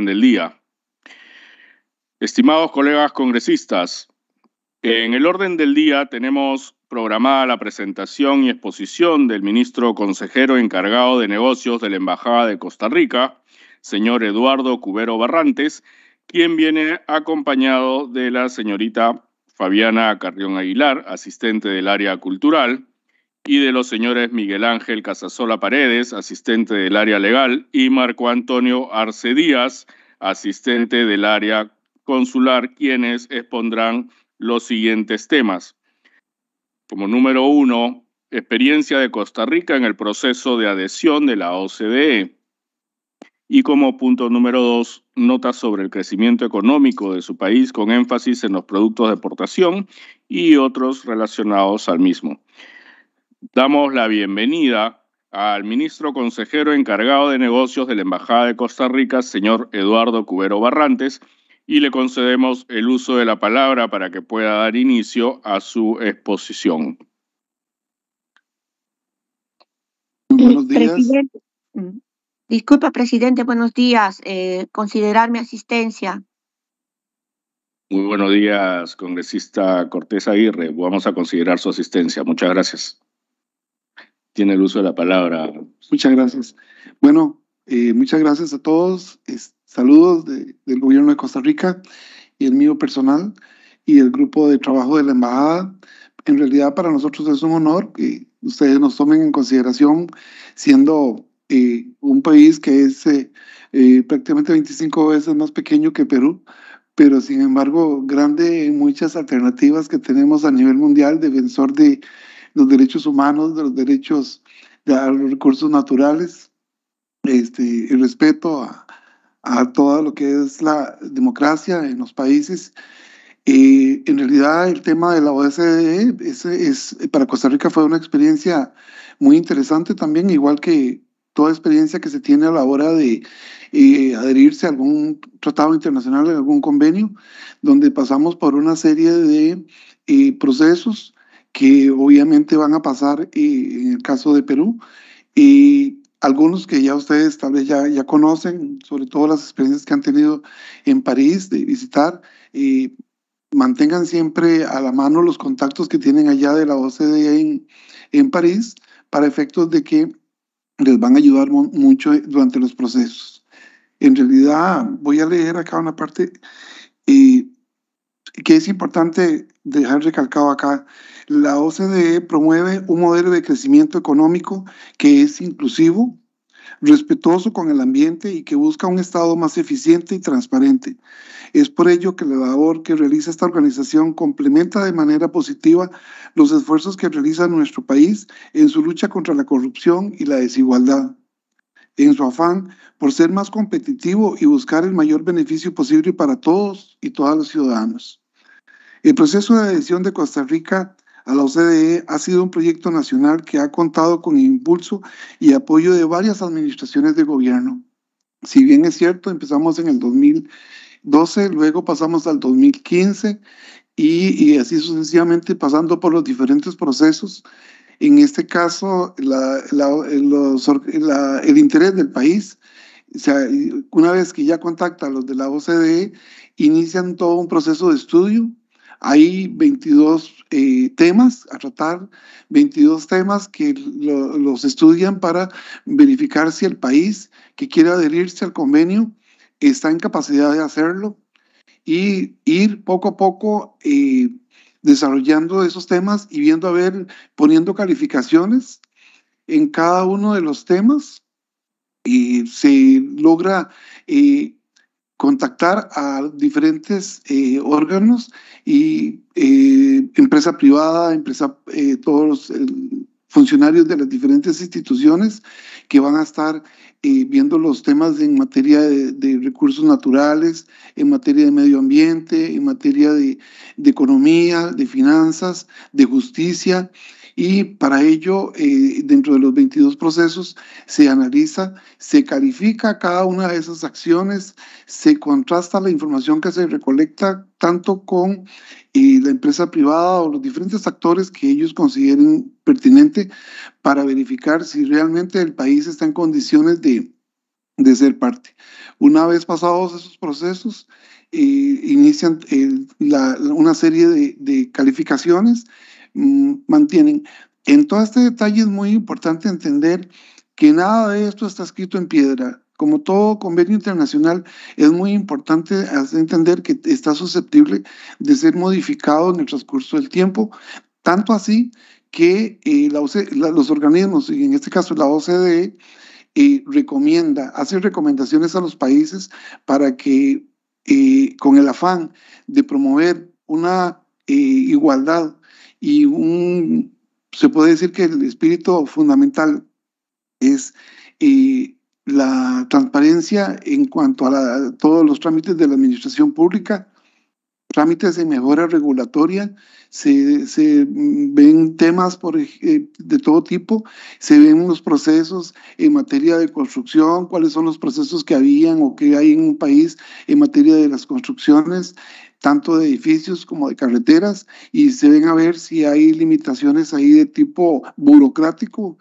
del día. Estimados colegas congresistas, en el orden del día tenemos programada la presentación y exposición del ministro consejero encargado de negocios de la Embajada de Costa Rica, señor Eduardo Cubero Barrantes, quien viene acompañado de la señorita Fabiana Carrión Aguilar, asistente del área cultural, y de los señores Miguel Ángel Casasola Paredes, asistente del área legal, y Marco Antonio Arce Díaz, asistente del área consular, quienes expondrán los siguientes temas. Como número uno, experiencia de Costa Rica en el proceso de adhesión de la OCDE. Y como punto número dos, notas sobre el crecimiento económico de su país con énfasis en los productos de exportación y otros relacionados al mismo. Damos la bienvenida al ministro consejero encargado de negocios de la Embajada de Costa Rica, señor Eduardo Cubero Barrantes, y le concedemos el uso de la palabra para que pueda dar inicio a su exposición. Buenos días. disculpa, presidente, buenos días. Eh, considerar mi asistencia. Muy buenos días, congresista Cortés Aguirre. Vamos a considerar su asistencia. Muchas gracias tiene el uso de la palabra. Muchas gracias. Bueno, eh, muchas gracias a todos. saludos del gobierno de Costa Rica y el mío personal y el grupo de trabajo de la embajada. En realidad para nosotros es un honor que ustedes nos tomen en consideración siendo eh, un país que es eh, prácticamente 25 veces más pequeño que Perú, pero sin embargo grande en muchas alternativas que tenemos a nivel mundial defensor de los derechos humanos, de los derechos de los recursos naturales, este, el respeto a, a todo lo que es la democracia en los países. en realidad el tema de la OSDE es, es, para Costa Rica fue una experiencia muy interesante también, igual que toda experiencia que se tiene a la hora de eh, adherirse a algún tratado internacional, a algún convenio, donde pasamos por una serie de eh, procesos que obviamente van a pasar en el caso de Perú y algunos que ya ustedes tal vez ya, ya conocen, sobre todo las experiencias que han tenido en París de visitar. Y mantengan siempre a la mano los contactos que tienen allá de la OCDE en, París para efectos de que les van a ayudar mucho durante los procesos. En realidad, voy a leer acá una parte que es importante dejar recalcado acá, la OCDE promueve un modelo de crecimiento económico que es inclusivo, respetuoso con el ambiente y que busca un Estado más eficiente y transparente. Es por ello que la labor que realiza esta organización complementa de manera positiva los esfuerzos que realiza nuestro país en su lucha contra la corrupción y la desigualdad. En su afán por ser más competitivo y buscar el mayor beneficio posible para todos y todas los ciudadanos. El proceso de adhesión de Costa Rica a la OCDE ha sido un proyecto nacional que ha contado con impulso y apoyo de varias administraciones de gobierno. Si bien es cierto, empezamos en el 2012, luego pasamos al 2015 y, así sucesivamente pasando por los diferentes procesos. En este caso, el interés del país sea, una vez que ya contacta a los de la OCDE, inician todo un proceso de estudio hay 22 eh, temas a tratar, 22 temas que los estudian para verificar si el país que quiere adherirse al convenio está en capacidad de hacerlo y ir poco a poco eh, desarrollando esos temas y viendo a ver, poniendo calificaciones en cada uno de los temas. y eh, se logra contactar a diferentes eh, órganos y eh, empresa privada, empresa, eh, todos los funcionarios de las diferentes instituciones que van a estar viendo los temas en materia de, recursos naturales, en materia de medio ambiente, en materia de economía, de finanzas, de justicia y para ello, eh, dentro de los 22 procesos, se analiza, se califica cada una de esas acciones, se contrasta la información que se recolecta tanto con eh, la empresa privada o los diferentes actores que ellos consideren pertinente para verificar si realmente el país está en condiciones de, de ser parte. Una vez pasados esos procesos, eh, inician una serie de, de, calificaciones Mm, mantienen. En todo este detalle es muy importante entender que nada de esto está escrito en piedra. Como todo convenio internacional, es muy importante entender que está susceptible de ser modificado en el transcurso del tiempo, tanto así que eh, los organismos, y en este caso la OCDE, eh, recomienda, hace recomendaciones a los países para que eh, con el afán de promover una igualdad y un, se puede decir que el espíritu fundamental es eh, la transparencia en cuanto a, todos los trámites de la administración pública, trámites de mejora regulatoria, se, ven temas por, eh, de todo tipo, se ven los procesos en materia de construcción, cuáles son los procesos que habían o que hay en un país en materia de las construcciones, tanto de edificios como de carreteras, y se ven a ver si hay limitaciones ahí de tipo burocrático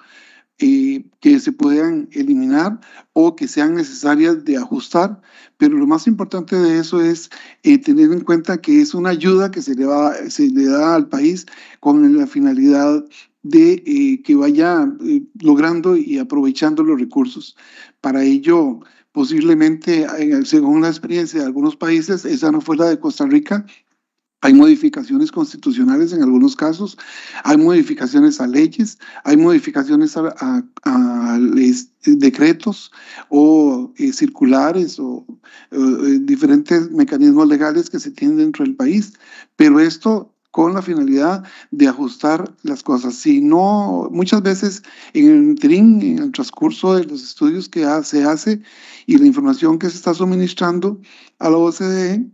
eh, que se puedan eliminar o que sean necesarias de ajustar. Pero lo más importante de eso es eh, tener en cuenta que es una ayuda que se le, va, se le da al país con la finalidad de eh, que vaya logrando y aprovechando los recursos. Para ello, Posiblemente, eh, según la experiencia de algunos países, esa no fue la de Costa Rica, hay modificaciones constitucionales en algunos casos, hay modificaciones a leyes, hay modificaciones a, a, decretos o eh, circulares o eh, diferentes mecanismos legales que se tienen dentro del país, pero esto con la finalidad de ajustar las cosas. Si no, muchas veces en el en el transcurso de los estudios que se hace y la información que se está suministrando a la OCDE,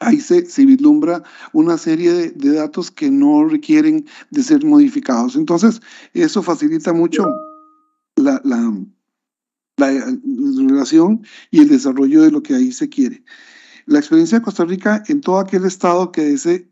ahí se, vislumbra una serie de, datos que no requieren de ser modificados. Entonces, eso facilita mucho eh, la, relación y el desarrollo de lo que ahí se quiere. La experiencia de Costa Rica en todo aquel estado que desee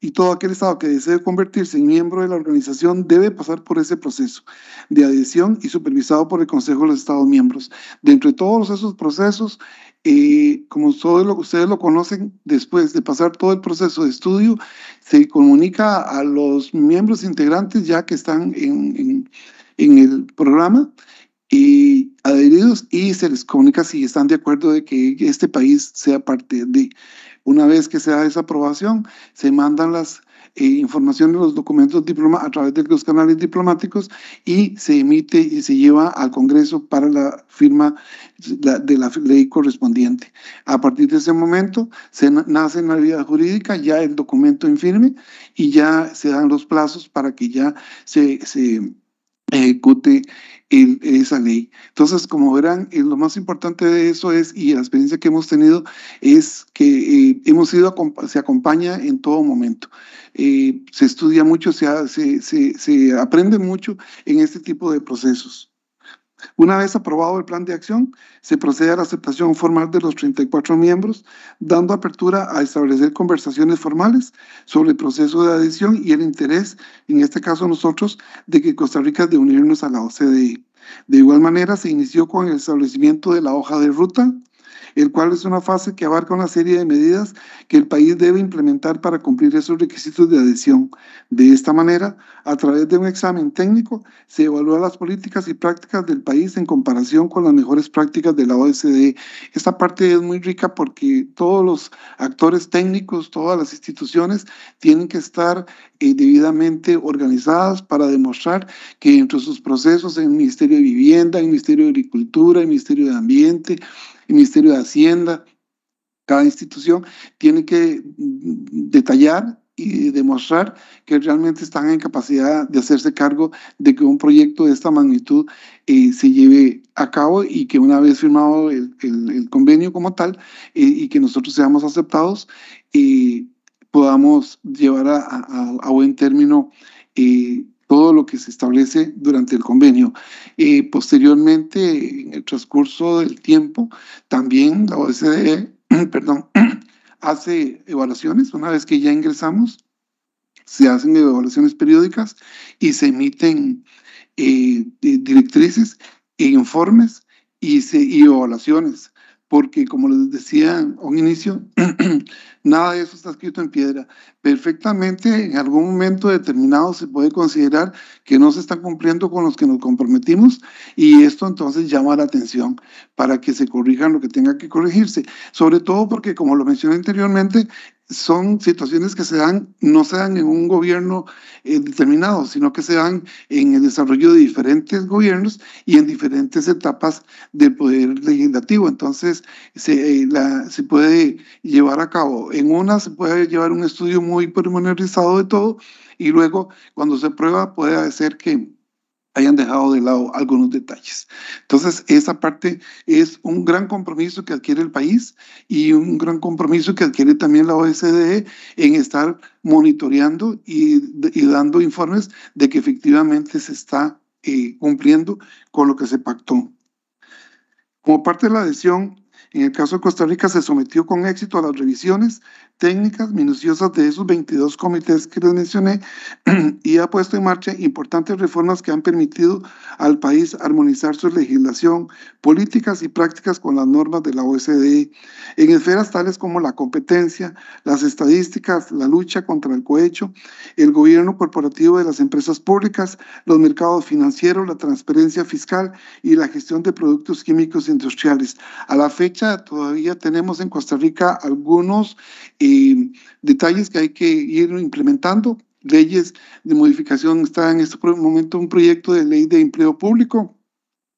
y todo aquel Estado que desee convertirse en miembro de la organización debe pasar por ese proceso de adhesión y supervisado por el Consejo de los Estados miembros. Dentro de todos esos procesos, eh, como todos ustedes lo conocen, después de pasar todo el proceso de estudio, se comunica a los miembros integrantes ya que están en, en, en el programa y adheridos y se les comunica si están de acuerdo de que este país sea parte de. Una vez que se da esa aprobación, se mandan las eh, informaciones, los documentos diploma a través de los canales diplomáticos y se emite y se lleva al Congreso para la firma de la ley correspondiente. A partir de ese momento se nace en la vida jurídica ya el documento en firme y ya se dan los plazos para que ya se ejecute esa ley. Entonces, como verán, eh, lo más importante de eso es, y la experiencia que hemos tenido, es que eh, hemos ido, se acompaña en todo momento. Eh, se estudia mucho, se, se, se aprende mucho en este tipo de procesos. Una vez aprobado el plan de acción, se procede a la aceptación formal de los 34 miembros, dando apertura a establecer conversaciones formales sobre el proceso de adhesión y el interés, en este caso nosotros, de que Costa Rica de unirnos a la OCDE. De igual manera, se inició con el establecimiento de la hoja de ruta el cual es una fase que abarca una serie de medidas que el país debe implementar para cumplir esos requisitos de adhesión. De esta manera, a través de un examen técnico, se evalúan las políticas y prácticas del país en comparación con las mejores prácticas de la OSDE. Esta parte es muy rica porque todos los actores técnicos, todas las instituciones tienen que estar eh, debidamente organizadas para demostrar que entre sus procesos en el Ministerio de Vivienda, en el Ministerio de Agricultura, en el Ministerio de Ambiente, el Ministerio de Hacienda, cada institución tiene que detallar y demostrar que realmente están en capacidad de hacerse cargo de que un proyecto de esta magnitud eh, se lleve a cabo y que una vez firmado el, convenio como tal eh, y que nosotros seamos aceptados, y eh, podamos llevar a, a buen término todo lo que se establece durante el convenio. Eh, posteriormente, en el transcurso del tiempo, también la OSDE, perdón, hace evaluaciones una vez que ya ingresamos, se hacen evaluaciones periódicas y se emiten eh, directrices e informes y, se, y evaluaciones porque como les decía a un inicio, nada de eso está escrito en piedra. Perfectamente, en algún momento determinado se puede considerar que no se está cumpliendo con los que nos comprometimos y esto entonces llama la atención para que se corrijan lo que tenga que corregirse, sobre todo porque como lo mencioné anteriormente, son situaciones que se dan, no se dan en un gobierno eh, determinado, sino que se dan en el desarrollo de diferentes gobiernos y en diferentes etapas del poder legislativo. Entonces, se, eh, se puede llevar a cabo en una, se puede llevar un estudio muy pormenorizado de todo y luego, cuando se prueba, puede ser que hayan dejado de lado algunos detalles. Entonces, esa parte es un gran compromiso que adquiere el país y un gran compromiso que adquiere también la OECD e en estar monitoreando y, y dando informes de que efectivamente se está eh, cumpliendo con lo que se pactó. Como parte de la adhesión, en el caso de Costa Rica se sometió con éxito a las revisiones técnicas minuciosas de esos 22 comités que les mencioné y ha puesto en marcha importantes reformas que han permitido al país armonizar su legislación, políticas y prácticas con las normas de la OSDE en esferas tales como la competencia, las estadísticas, la lucha contra el cohecho, el gobierno corporativo de las empresas públicas, los mercados financieros, la transparencia fiscal y la gestión de productos químicos industriales. A la fecha todavía tenemos en Costa Rica algunos Em, detalles que hay que ir implementando. Leyes de modificación está en este momento un proyecto de ley de empleo público,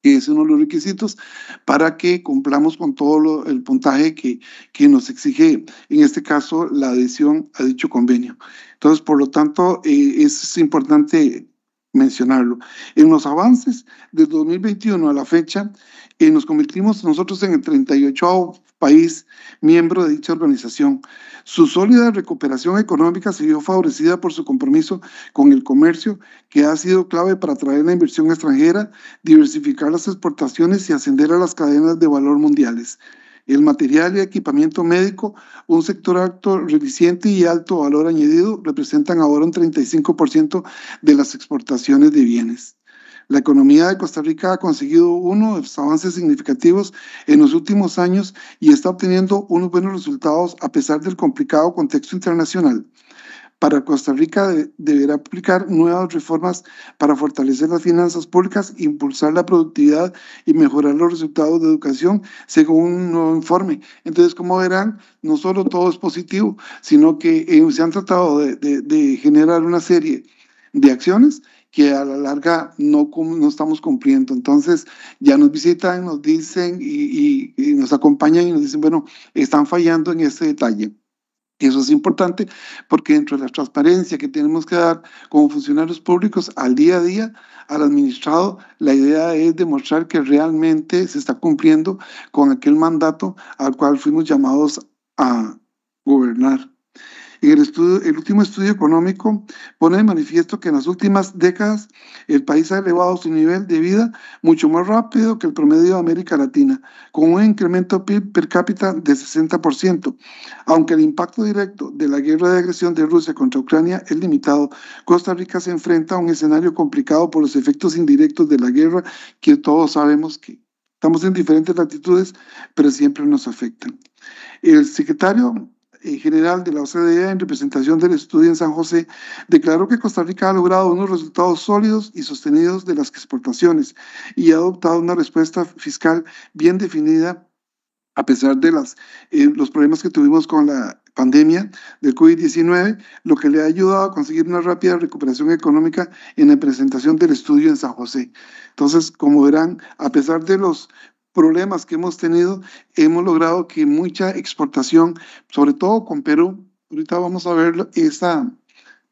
que es uno de los requisitos para que cumplamos con todo el puntaje que, que nos exige, en este caso, la adhesión a dicho convenio. Entonces, por lo tanto, eh, es importante mencionarlo. En los avances, de 2021 a la fecha, eh, nos convertimos nosotros en el 38 país miembro de dicha organización. Su sólida recuperación económica se vio favorecida por su compromiso con el comercio, que ha sido clave para atraer la inversión extranjera, diversificar las exportaciones y ascender a las cadenas de valor mundiales. El material y equipamiento médico, un sector alto reciente y alto valor añadido, representan ahora un 35% de las exportaciones de bienes. La economía de Costa Rica ha conseguido uno de unos avances significativos en los últimos años y está obteniendo unos buenos resultados a pesar del complicado contexto internacional. Para Costa Rica deberá aplicar nuevas reformas para fortalecer las finanzas públicas, impulsar la productividad y mejorar los resultados de educación, según un nuevo informe. Entonces, como verán, no solo todo es positivo, sino que eh, se han tratado de, de generar una serie de acciones que a la larga no, no estamos cumpliendo. Entonces, ya nos visitan, nos dicen y, y nos acompañan y nos dicen, bueno, están fallando en este detalle. Eso es importante porque dentro de la transparencia que tenemos que dar como funcionarios públicos al día a día al administrado, la idea es demostrar que realmente se está cumpliendo con aquel mandato al cual fuimos llamados a gobernar. El, último estudio económico pone de manifiesto que en las últimas décadas el país ha elevado su nivel de vida mucho más rápido que el promedio de América Latina, con un incremento per cápita de 60%, aunque el impacto directo de la guerra de agresión de Rusia contra Ucrania es limitado. Costa Rica se enfrenta a un escenario complicado por los efectos indirectos de la guerra que todos sabemos que estamos en diferentes latitudes, pero siempre nos afectan. El secretario eh, general de la OCDE en representación del estudio en San José, declaró que Costa Rica ha logrado unos resultados sólidos y sostenidos de las exportaciones y ha adoptado una respuesta fiscal bien definida a pesar de las, eh, los problemas que tuvimos con la pandemia del COVID-19, lo que le ha ayudado a conseguir una rápida recuperación económica en la presentación del estudio en San José. Entonces, como verán, a pesar de los problemas que hemos tenido, hemos logrado que mucha exportación, sobre todo con Perú, ahorita vamos a verlo, esa,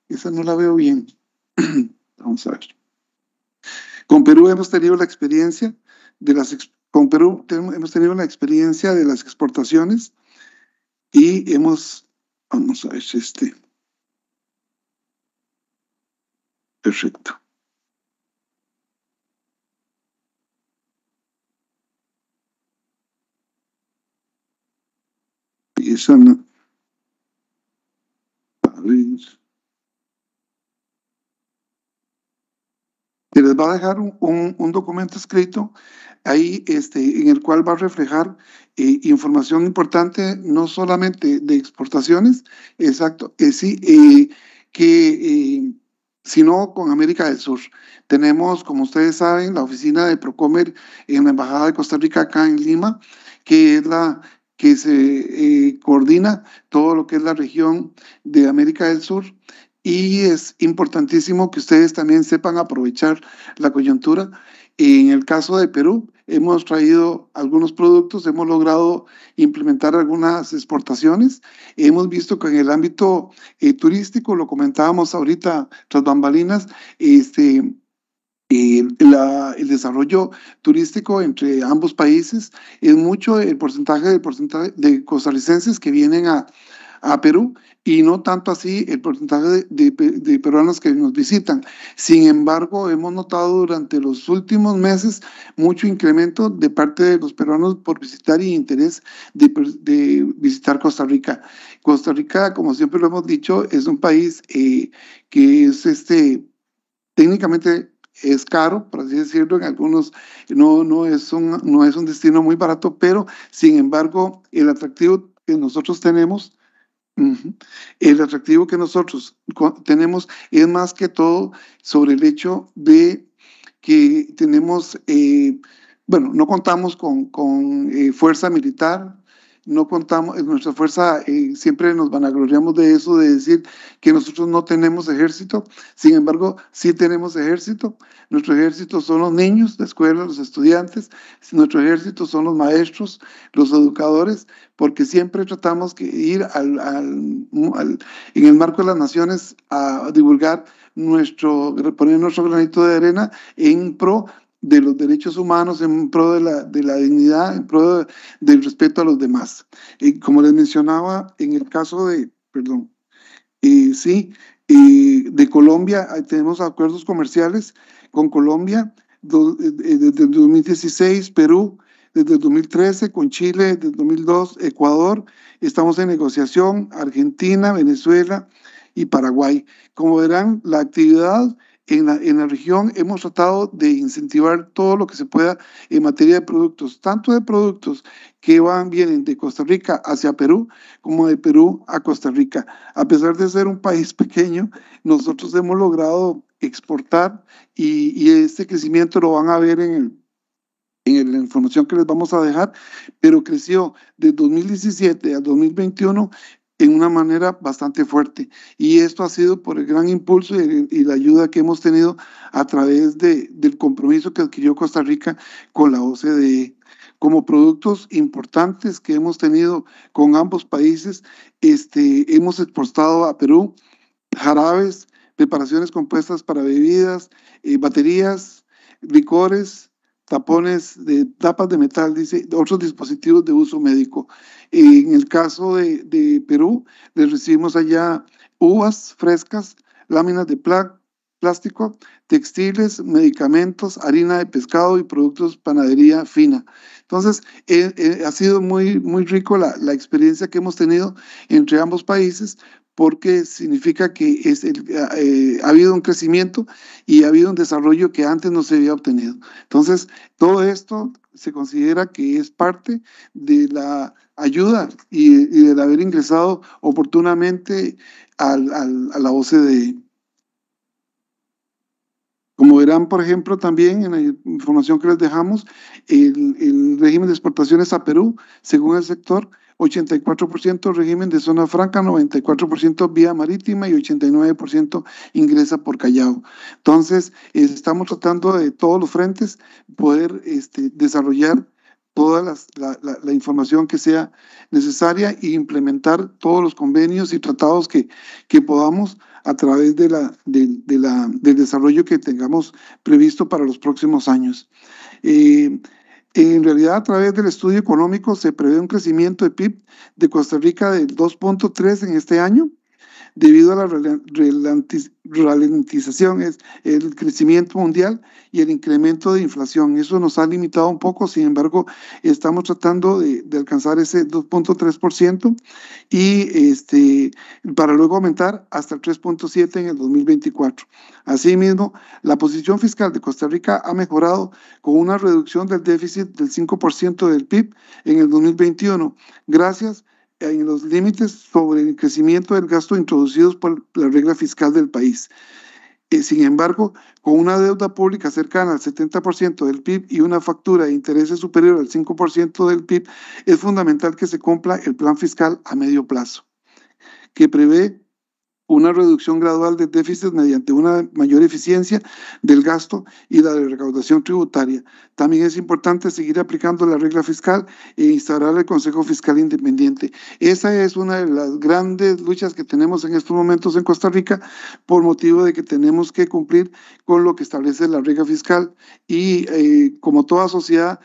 esa no la veo bien. vamos a ver. Con Perú hemos tenido la experiencia de las con Perú hemos tenido la experiencia de las exportaciones y hemos vamos a ver este perfecto. les va a dejar un, documento escrito ahí este, en el cual va a reflejar eh, información importante, no solamente de exportaciones, exacto, sí, eh, que, eh, sino con América del Sur. Tenemos, como ustedes saben, la oficina de Procomer en la Embajada de Costa Rica acá en Lima, que es la que se eh, coordina todo lo que es la región de América del Sur y es importantísimo que ustedes también sepan aprovechar la coyuntura. En el caso de Perú, hemos traído algunos productos, hemos logrado implementar algunas exportaciones. Hemos visto que en el ámbito eh, turístico, lo comentábamos ahorita tras bambalinas, este, eh, la, el desarrollo turístico entre ambos países es mucho el porcentaje, porcentaje de costarricenses que vienen a, a Perú y no tanto así el porcentaje de, peruanos que nos visitan. Sin embargo, hemos notado durante los últimos meses mucho incremento de parte de los peruanos por visitar y interés de, de visitar Costa Rica. Costa Rica, como siempre lo hemos dicho, es un país eh, que es este técnicamente es caro, por así decirlo, en algunos no, no, es un, no es un destino muy barato, pero sin embargo el atractivo que nosotros tenemos, el atractivo que nosotros tenemos es más que todo sobre el hecho de que tenemos, eh, bueno, no contamos con, con eh, fuerza militar, no contamos, nuestra fuerza, eh, siempre nos vanagloriamos de eso, de decir que nosotros no tenemos ejército, sin embargo, sí tenemos ejército, nuestro ejército son los niños de escuela, los estudiantes, nuestro ejército son los maestros, los educadores, porque siempre tratamos de ir en el marco de las naciones a divulgar nuestro, poner nuestro granito de arena en pro de los derechos humanos, en pro de la, dignidad, en pro del respeto a los demás. como les mencionaba, en el caso de, perdón, eh, sí, eh, de Colombia, tenemos acuerdos comerciales con Colombia eh, desde 2016, Perú desde 2013, con Chile desde 2002, Ecuador, estamos en negociación, Argentina, Venezuela y Paraguay. Como verán, la actividad en la, en región hemos tratado de incentivar todo lo que se pueda en materia de productos, tanto de productos que van, vienen de Costa Rica hacia Perú, como de Perú a Costa Rica. A pesar de ser un país pequeño, nosotros hemos logrado exportar y, y este crecimiento lo van a ver en en la información que les vamos a dejar, pero creció de 2017 a 2021 en una manera bastante fuerte. Y esto ha sido por el gran impulso y, la ayuda que hemos tenido a través de, del compromiso que adquirió Costa Rica con la OCDE. Como productos importantes que hemos tenido con ambos países, este, hemos exportado a Perú jarabes, preparaciones compuestas para bebidas, eh, baterías, licores, tapones de tapas de metal, dice, otros dispositivos de uso médico. En el caso de, Perú, les recibimos allá uvas frescas, láminas de plástico, textiles, medicamentos, harina de pescado y productos panadería fina. Entonces, eh, eh, ha sido muy, muy rico la, la, experiencia que hemos tenido entre ambos países, porque significa que es eh, eh, ha habido un crecimiento y ha habido un desarrollo que antes no se había obtenido. Entonces, todo esto se considera que es parte de la ayuda y, de haber ingresado oportunamente a la OCDE. Como verán, por ejemplo, también en la información que les dejamos, el, el régimen de exportaciones a Perú, según el sector, 84% régimen de zona franca, 94% vía marítima y 89% ingresa por Callao. Entonces, estamos tratando de todos los frentes poder este, desarrollar toda la, información que sea necesaria e implementar todos los convenios y tratados que, que podamos a través de la, del desarrollo que tengamos previsto para los próximos años. Eh, en realidad, a través del estudio económico se prevé un crecimiento de PIB de Costa Rica del 2.3 en este año debido a la ralentización, el crecimiento mundial y el incremento de inflación. Eso nos ha limitado un poco, sin embargo, estamos tratando de, alcanzar ese 2.3% y este, para luego aumentar hasta el 3.7% en el 2024. Asimismo, la posición fiscal de Costa Rica ha mejorado con una reducción del déficit del 5% del PIB en el 2021, gracias a en los límites sobre el crecimiento del gasto introducidos por la regla fiscal del país. Eh, sin embargo, con una deuda pública cercana al 70% del PIB y una factura de intereses superior al 5% del PIB, es fundamental que se cumpla el plan fiscal a medio plazo, que prevé una reducción gradual de déficit mediante una mayor eficiencia del gasto y la recaudación tributaria. También es importante seguir aplicando la regla fiscal e instaurar el Consejo Fiscal Independiente. Esa es una de las grandes luchas que tenemos en estos momentos en Costa Rica por motivo de que tenemos que cumplir con lo que establece la regla fiscal y eh, como toda sociedad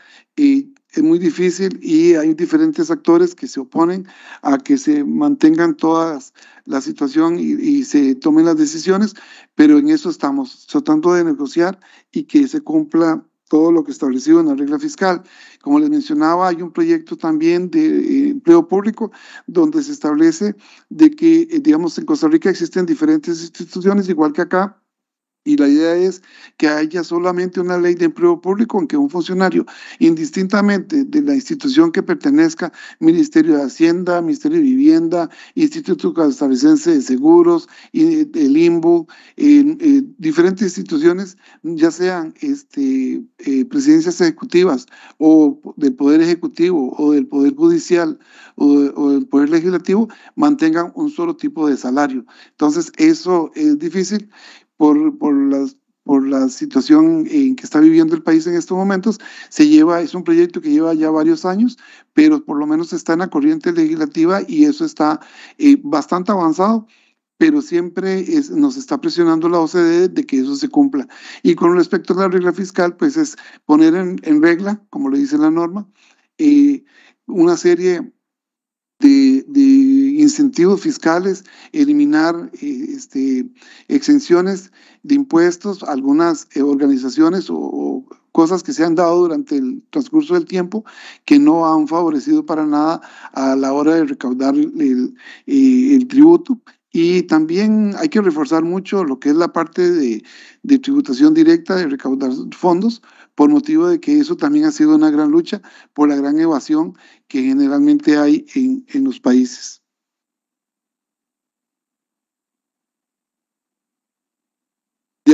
es muy difícil y hay diferentes actores que se oponen a que se mantengan todas la situación y, se tomen las decisiones, pero en eso estamos tratando de negociar y que se cumpla todo lo que establecido en la regla fiscal. Como les mencionaba, hay un proyecto también de eh, empleo público donde se establece de que, eh, digamos, en Costa Rica existen diferentes instituciones, igual que acá, y la idea es que haya solamente una ley de empleo público en que un funcionario, indistintamente de la institución que pertenezca, Ministerio de Hacienda, Ministerio de Vivienda, Instituto Costarricense de Seguros, el imbu eh, diferentes instituciones, ya sean este, eh, presidencias ejecutivas o del Poder Ejecutivo o del Poder Judicial o del Poder Legislativo, mantengan un solo tipo de salario. Entonces, eso es difícil por, por, las, por la situación en que está viviendo el país en estos momentos, se lleva, es un proyecto que lleva ya varios años, pero por lo menos está en la corriente legislativa y eso está eh, bastante avanzado pero siempre nos está presionando la OCDE de que eso se cumpla. Y con respecto a la regla fiscal, pues es poner en, regla, como le dice la norma, eh, una serie de incentivos fiscales, eliminar eh, este, exenciones de impuestos, algunas eh, organizaciones o, cosas que se han dado durante el transcurso del tiempo que no han favorecido para nada a la hora de recaudar el, eh, tributo. Y también hay que reforzar mucho lo que es la parte de, tributación directa, de recaudar fondos, por motivo de que eso también ha sido una gran lucha por la gran evasión que generalmente hay en los países.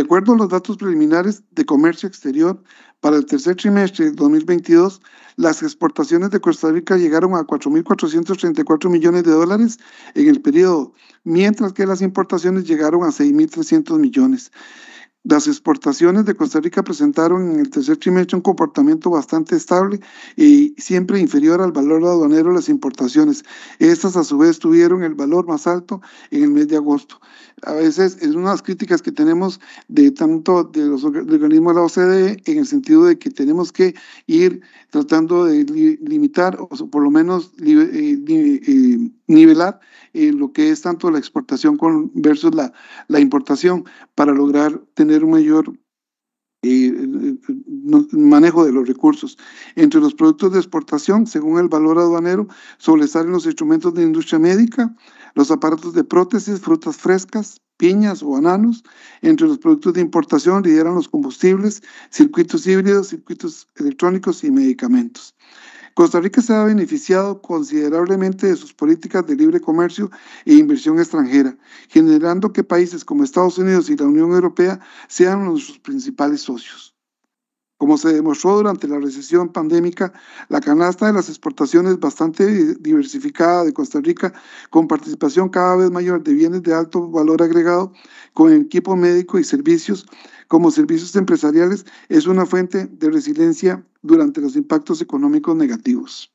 De acuerdo a los datos preliminares de comercio exterior para el tercer trimestre de 2022, las exportaciones de Costa Rica llegaron a 4.434 millones de dólares en el periodo, mientras que las importaciones llegaron a 6.300 millones. Las exportaciones de Costa Rica presentaron en el tercer trimestre un comportamiento bastante estable y siempre inferior al valor aduanero de las importaciones. Estas a su vez tuvieron el valor más alto en el mes de agosto. A veces es una de las críticas que tenemos de tanto de los organismos de la OCDE en el sentido de que tenemos que ir tratando de limitar o por lo menos eh, eh, nivelar eh, lo que es tanto la exportación versus la, la importación para lograr tener un mayor eh, manejo de los recursos. Entre los productos de exportación, según el valor aduanero, sobresalen los instrumentos de industria médica, los aparatos de prótesis, frutas frescas, piñas o bananos. Entre los productos de importación lideran los combustibles, circuitos híbridos, circuitos electrónicos y medicamentos. Costa Rica se ha beneficiado considerablemente de sus políticas de libre comercio e inversión extranjera, generando que países como Estados Unidos y la Unión Europea sean nuestros principales socios. Como se demostró durante la recesión pandémica, la canasta de las exportaciones bastante diversificada de Costa Rica, con participación cada vez mayor de bienes de alto valor agregado, con equipo médico y servicios como servicios empresariales, es una fuente de resiliencia durante los impactos económicos negativos.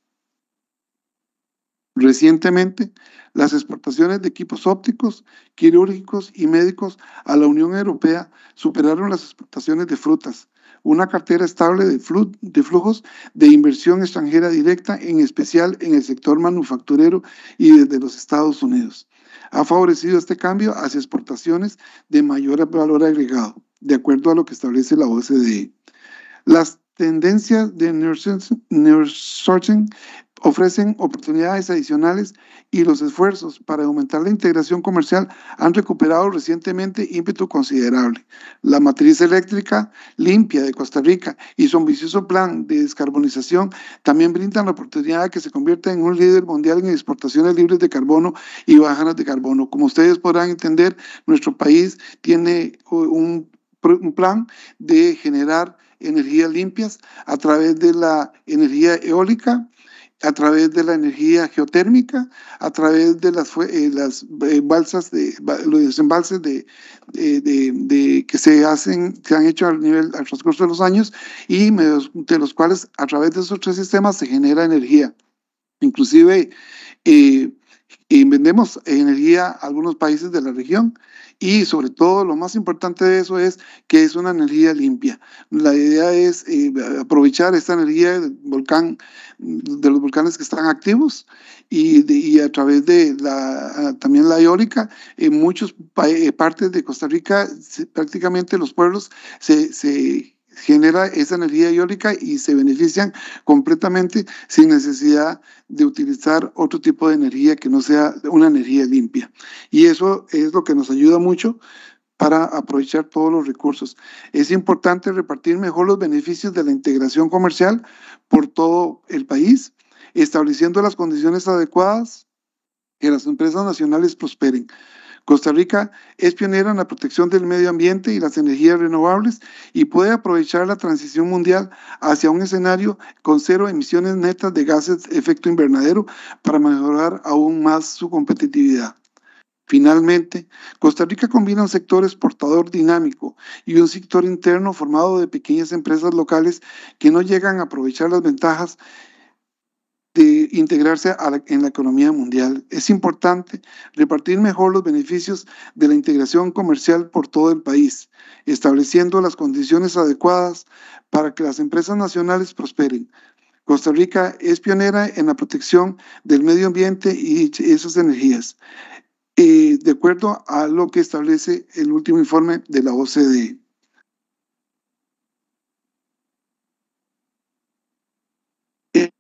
Recientemente, las exportaciones de equipos ópticos, quirúrgicos y médicos a la Unión Europea superaron las exportaciones de frutas, una cartera estable de, flujos de inversión extranjera directa, en especial en el sector manufacturero y desde los Estados Unidos. Ha favorecido este cambio hacia exportaciones de mayor valor agregado, de acuerdo a lo que establece la OCDE. Las tendencias de Neurosorting ofrecen oportunidades adicionales y los esfuerzos para aumentar la integración comercial han recuperado recientemente ímpetu considerable. La matriz eléctrica limpia de Costa Rica y su ambicioso plan de descarbonización también brindan la oportunidad de que se convierta en un líder mundial en exportaciones libres de carbono y bajas de carbono. Como ustedes podrán entender, nuestro país tiene un, un plan de generar energías limpias a través de la energía eólica, a través de la energía geotérmica, a través de las, eh, las eh, balsas de, los embalses de, de, que se hacen, se han hecho al nivel, al transcurso de los años, y de los cuales a través de esos tres sistemas se genera energía. Inclusive eh, y vendemos energía a algunos países de la región y sobre todo lo más importante de eso es que es una energía limpia. La idea es eh, aprovechar esta energía del volcán, de los volcanes que están activos y, y a través de la, también la eólica, en muchas eh, partes de Costa Rica prácticamente los pueblos se genera esa energía eólica y se benefician completamente sin necesidad de utilizar otro tipo de energía que no sea una energía limpia. Y eso es lo que nos ayuda mucho para aprovechar todos los recursos. Es importante repartir mejor los beneficios de la integración comercial por todo el país, estableciendo las condiciones adecuadas que las empresas nacionales prosperen. Costa Rica es pionera en la protección del medio ambiente y las energías renovables y puede aprovechar la transición mundial hacia un escenario con cero emisiones netas de gases de efecto invernadero para mejorar aún más su competitividad. Finalmente, Costa Rica combina un sector exportador dinámico y un sector interno formado de pequeñas empresas locales que no llegan a aprovechar las ventajas de integrarse en la economía mundial. Es importante repartir mejor los beneficios de la integración comercial por todo el país, estableciendo las condiciones adecuadas para que las empresas nacionales prosperen. Costa Rica es pionera en la protección del medio ambiente y esas energías, eh, de acuerdo a lo que establece el último informe de la OCDE.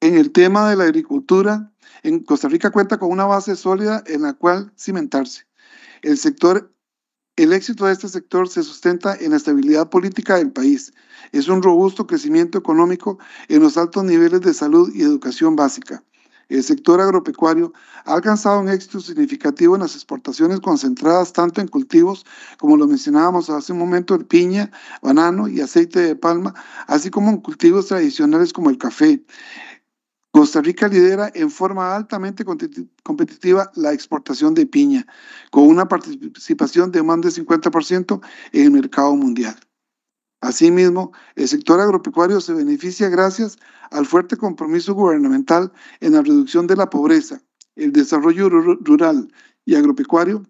en el tema de la agricultura, en Costa Rica cuenta con una base sólida en la cual cimentarse. El sector el éxito de este sector se sustenta en la estabilidad política del país. Es un robusto crecimiento económico en los altos niveles de salud y educación básica. El sector agropecuario ha alcanzado un éxito significativo en las exportaciones concentradas tanto en cultivos, como lo mencionábamos hace un momento, el piña, banano y aceite de palma, así como en cultivos tradicionales como el café. Costa Rica lidera en forma altamente competitiva la exportación de piña, con una participación de más del 50% en el mercado mundial. Asimismo, el sector agropecuario se beneficia gracias al fuerte compromiso gubernamental en la reducción de la pobreza, el desarrollo rural y agropecuario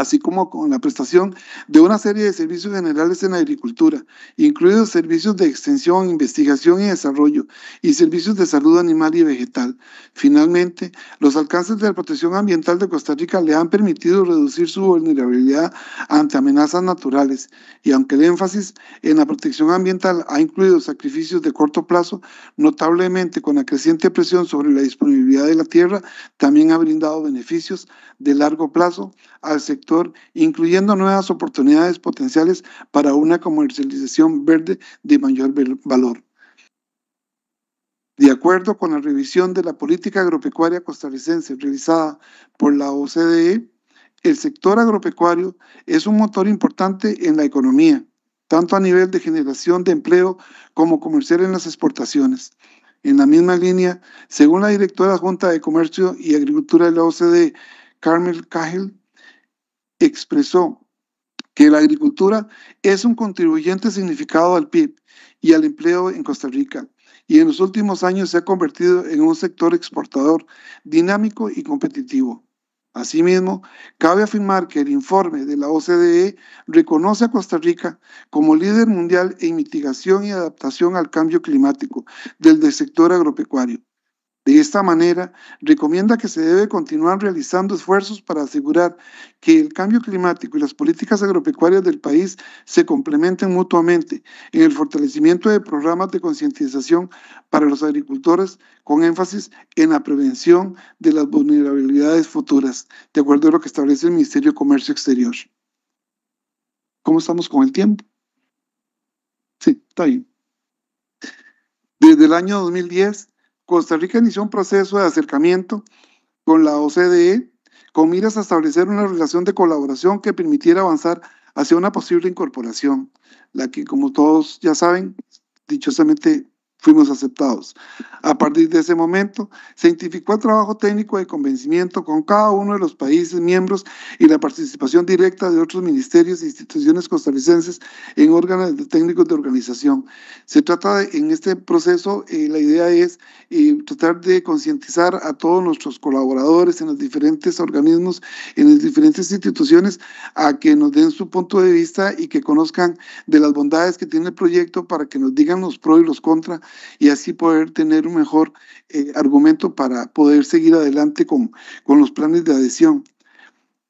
así como con la prestación de una serie de servicios generales en la agricultura, incluidos servicios de extensión, investigación y desarrollo, y servicios de salud animal y vegetal. Finalmente, los alcances de la protección ambiental de Costa Rica le han permitido reducir su vulnerabilidad ante amenazas naturales, y aunque el énfasis en la protección ambiental ha incluido sacrificios de corto plazo, notablemente con la creciente presión sobre la disponibilidad de la tierra, también ha brindado beneficios de largo plazo al sector incluyendo nuevas oportunidades potenciales para una comercialización verde de mayor valor. De acuerdo con la revisión de la política agropecuaria costarricense realizada por la OCDE, el sector agropecuario es un motor importante en la economía, tanto a nivel de generación de empleo como comercial en las exportaciones. En la misma línea, según la directora Junta de Comercio y Agricultura de la OCDE, Carmel Cahill, expresó que la agricultura es un contribuyente significado al PIB y al empleo en Costa Rica y en los últimos años se ha convertido en un sector exportador dinámico y competitivo. Asimismo, cabe afirmar que el informe de la OCDE reconoce a Costa Rica como líder mundial en mitigación y adaptación al cambio climático del sector agropecuario, de esta manera, recomienda que se debe continuar realizando esfuerzos para asegurar que el cambio climático y las políticas agropecuarias del país se complementen mutuamente en el fortalecimiento de programas de concientización para los agricultores con énfasis en la prevención de las vulnerabilidades futuras, de acuerdo a lo que establece el Ministerio de Comercio Exterior. ¿Cómo estamos con el tiempo? Sí, está bien. Desde el año 2010, Costa Rica inició un proceso de acercamiento con la OCDE con miras a establecer una relación de colaboración que permitiera avanzar hacia una posible incorporación, la que como todos ya saben, dichosamente fuimos aceptados. A partir de ese momento, se identificó el trabajo técnico de convencimiento con cada uno de los países miembros y la participación directa de otros ministerios e instituciones costarricenses en órganos técnicos de organización. Se trata de, en este proceso, eh, la idea es eh, tratar de concientizar a todos nuestros colaboradores en los diferentes organismos, en las diferentes instituciones, a que nos den su punto de vista y que conozcan de las bondades que tiene el proyecto para que nos digan los pros y los contras y así poder tener un mejor eh, argumento para poder seguir adelante con, los planes de adhesión.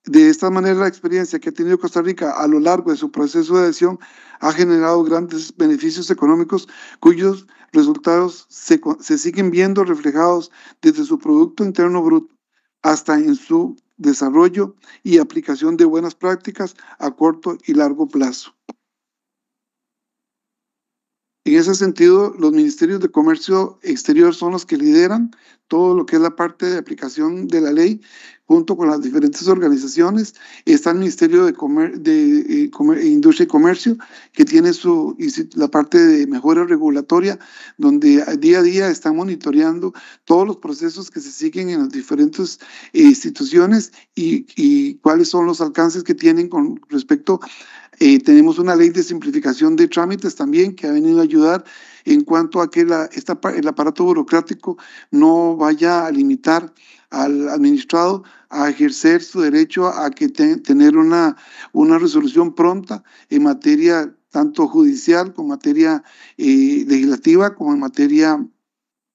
De esta manera, la experiencia que ha tenido Costa Rica a lo largo de su proceso de adhesión ha generado grandes beneficios económicos cuyos resultados se, se siguen viendo reflejados desde su Producto Interno Bruto hasta en su desarrollo y aplicación de buenas prácticas a corto y largo plazo. En ese sentido, los ministerios de comercio exterior son los que lideran todo lo que es la parte de aplicación de la ley junto con las diferentes organizaciones. Está el Ministerio de, eh, e Industria y Comercio, que tiene su, la parte de mejora regulatoria, donde día a día están monitoreando todos los procesos que se siguen en las diferentes eh, instituciones y, y, cuáles son los alcances que tienen con respecto a... Eh, tenemos una ley de simplificación de trámites también que ha venido a ayudar en cuanto a que el aparato burocrático no vaya a limitar al administrado a ejercer su derecho a que tener una, una resolución pronta en materia tanto judicial como materia eh, legislativa, como en materia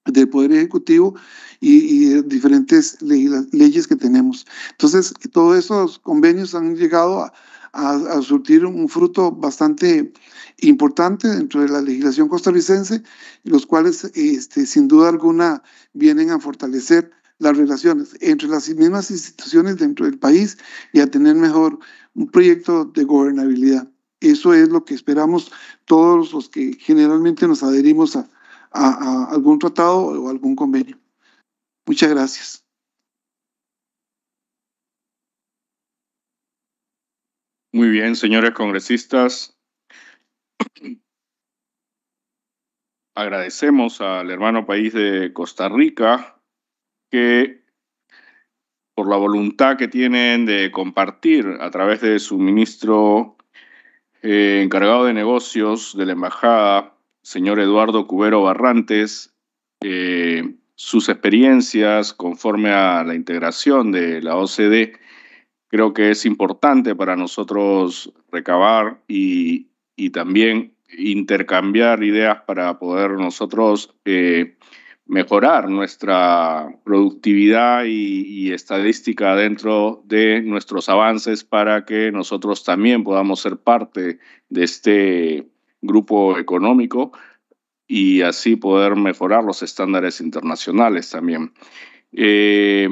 del Poder Ejecutivo y, diferentes leyes que tenemos. Entonces, todos esos convenios han llegado a, a, surtir un fruto bastante importante dentro de la legislación costarricense, los cuales este, sin duda alguna vienen a fortalecer las relaciones entre las mismas instituciones dentro del país y a tener mejor un proyecto de gobernabilidad. Eso es lo que esperamos todos los que generalmente nos adherimos a algún tratado o algún convenio. Muchas gracias. Muy bien, señores congresistas. Agradecemos al hermano país de Costa Rica que por la voluntad que tienen de compartir a través de su ministro eh, encargado de negocios de la embajada, señor Eduardo Cubero Barrantes, eh, sus experiencias conforme a la integración de la OCDE creo que es importante para nosotros recabar y, también intercambiar ideas para poder nosotros eh, mejorar nuestra productividad y, estadística dentro de nuestros avances para que nosotros también podamos ser parte de este grupo económico y así poder mejorar los estándares internacionales también. Eh,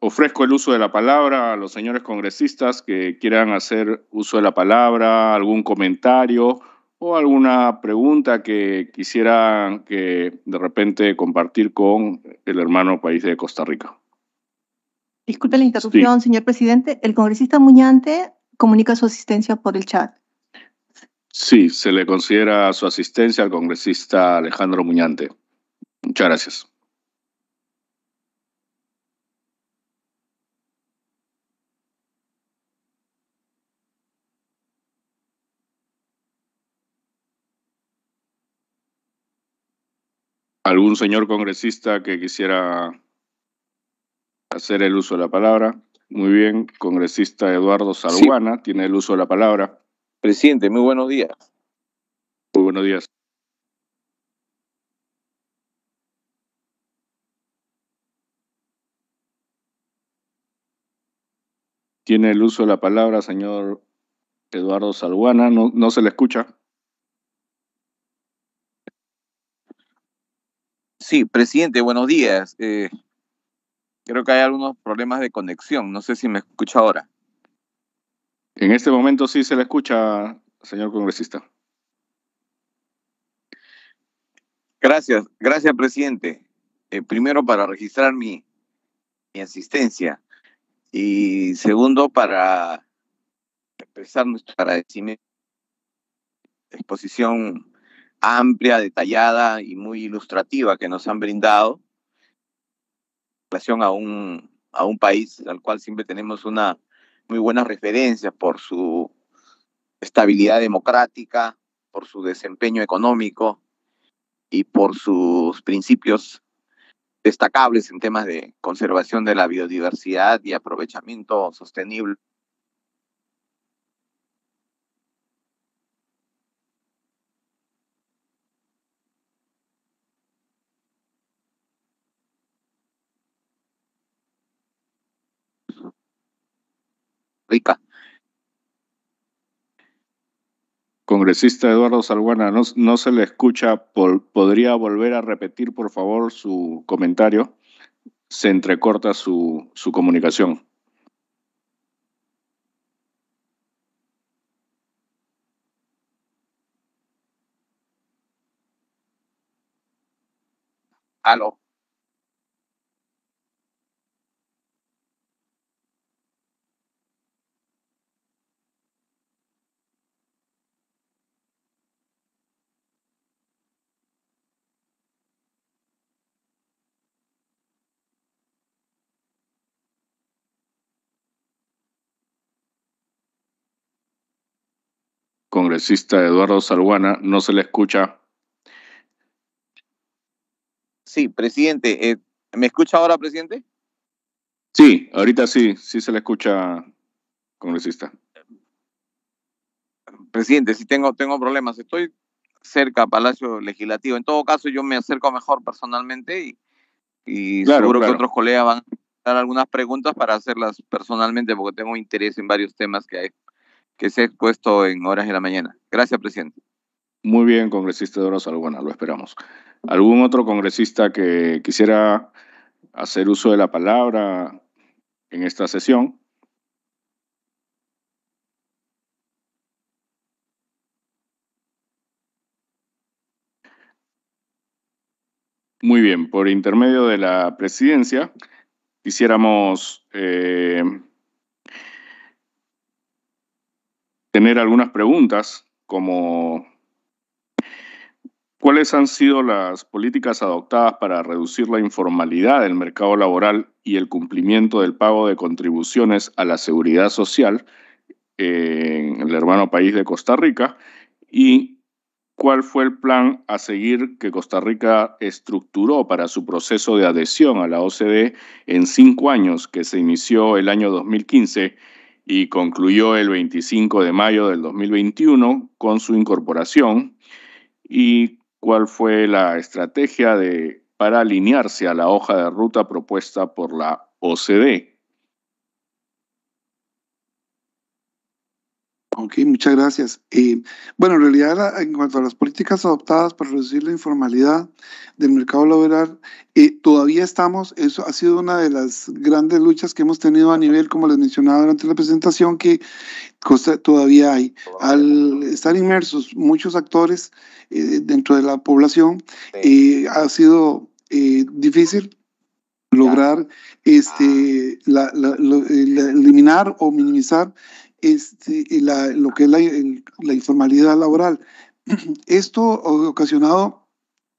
ofrezco el uso de la palabra a los señores congresistas que quieran hacer uso de la palabra, algún comentario o alguna pregunta que quisieran que de repente compartir con el hermano país de Costa Rica. Disculpe la interrupción, señor presidente. El congresista Muñante comunica su asistencia por el chat. Sí, se le considera su asistencia al congresista Alejandro Muñante. Muchas gracias. ¿Algún señor congresista que quisiera hacer el uso de la palabra? Muy bien, congresista Eduardo Salguana tiene el uso de la palabra. Presidente, muy buenos días. Muy buenos días. Tiene el uso de la palabra, señor Eduardo Salguana. No, no se le escucha. Sí, presidente, buenos días. Eh, creo que hay algunos problemas de conexión. No sé si me escucha ahora. En este momento sí se le escucha, señor congresista. Gracias, gracias, presidente. Eh, primero, para registrar mi, mi asistencia. Y segundo, para expresar nuestro agradecimiento. Exposición amplia, detallada y muy ilustrativa que nos han brindado en relación a un, a un país al cual siempre tenemos una muy buena referencia por su estabilidad democrática, por su desempeño económico y por sus principios destacables en temas de conservación de la biodiversidad y aprovechamiento sostenible Congresista Eduardo Salguana, no, se le escucha. ¿Podría volver a repetir, por favor, su comentario? Se entrecorta su, su comunicación. Aló. congresista Eduardo Salguana, no se le escucha. Sí, presidente. Eh, ¿Me escucha ahora, presidente? Sí, ahorita sí, sí se le escucha, congresista. Presidente, sí tengo, tengo problemas. Estoy cerca Palacio Legislativo. En todo caso, yo me acerco mejor personalmente y, seguro que otros colegas van a dar algunas preguntas para hacerlas personalmente porque tengo interés en varios temas que hay que se ha expuesto en horas de la mañana. Gracias, presidente. Muy bien, congresista Doro Salguana, lo esperamos. ¿Algún otro congresista que quisiera hacer uso de la palabra en esta sesión? Muy bien, por intermedio de la presidencia, quisiéramos eh, tener algunas preguntas como ¿Cuáles han sido las políticas adoptadas para reducir la informalidad del mercado laboral y el cumplimiento del pago de contribuciones a la seguridad social en el hermano país de Costa Rica? ¿Y cuál fue el plan a seguir que Costa Rica estructuró para su proceso de adhesión a la OCDE en cinco años que se inició el año 2015? y concluyó el 25 de mayo del 2021 con su incorporación y cuál fue la estrategia de, para alinearse a la hoja de ruta propuesta por la OCDE. Ok, muchas gracias. bueno, en realidad, en cuanto a las políticas adoptadas para reducir la informalidad del mercado laboral, eh, todavía estamos, eso ha sido una de las grandes luchas que hemos tenido a nivel, como les mencionaba durante la presentación, que todavía hay. Al estar inmersos muchos actores eh, dentro de la población, eh, ha sido difícil lograr este, eliminar o minimizar este, lo que es la, informalidad laboral. Esto ocasionado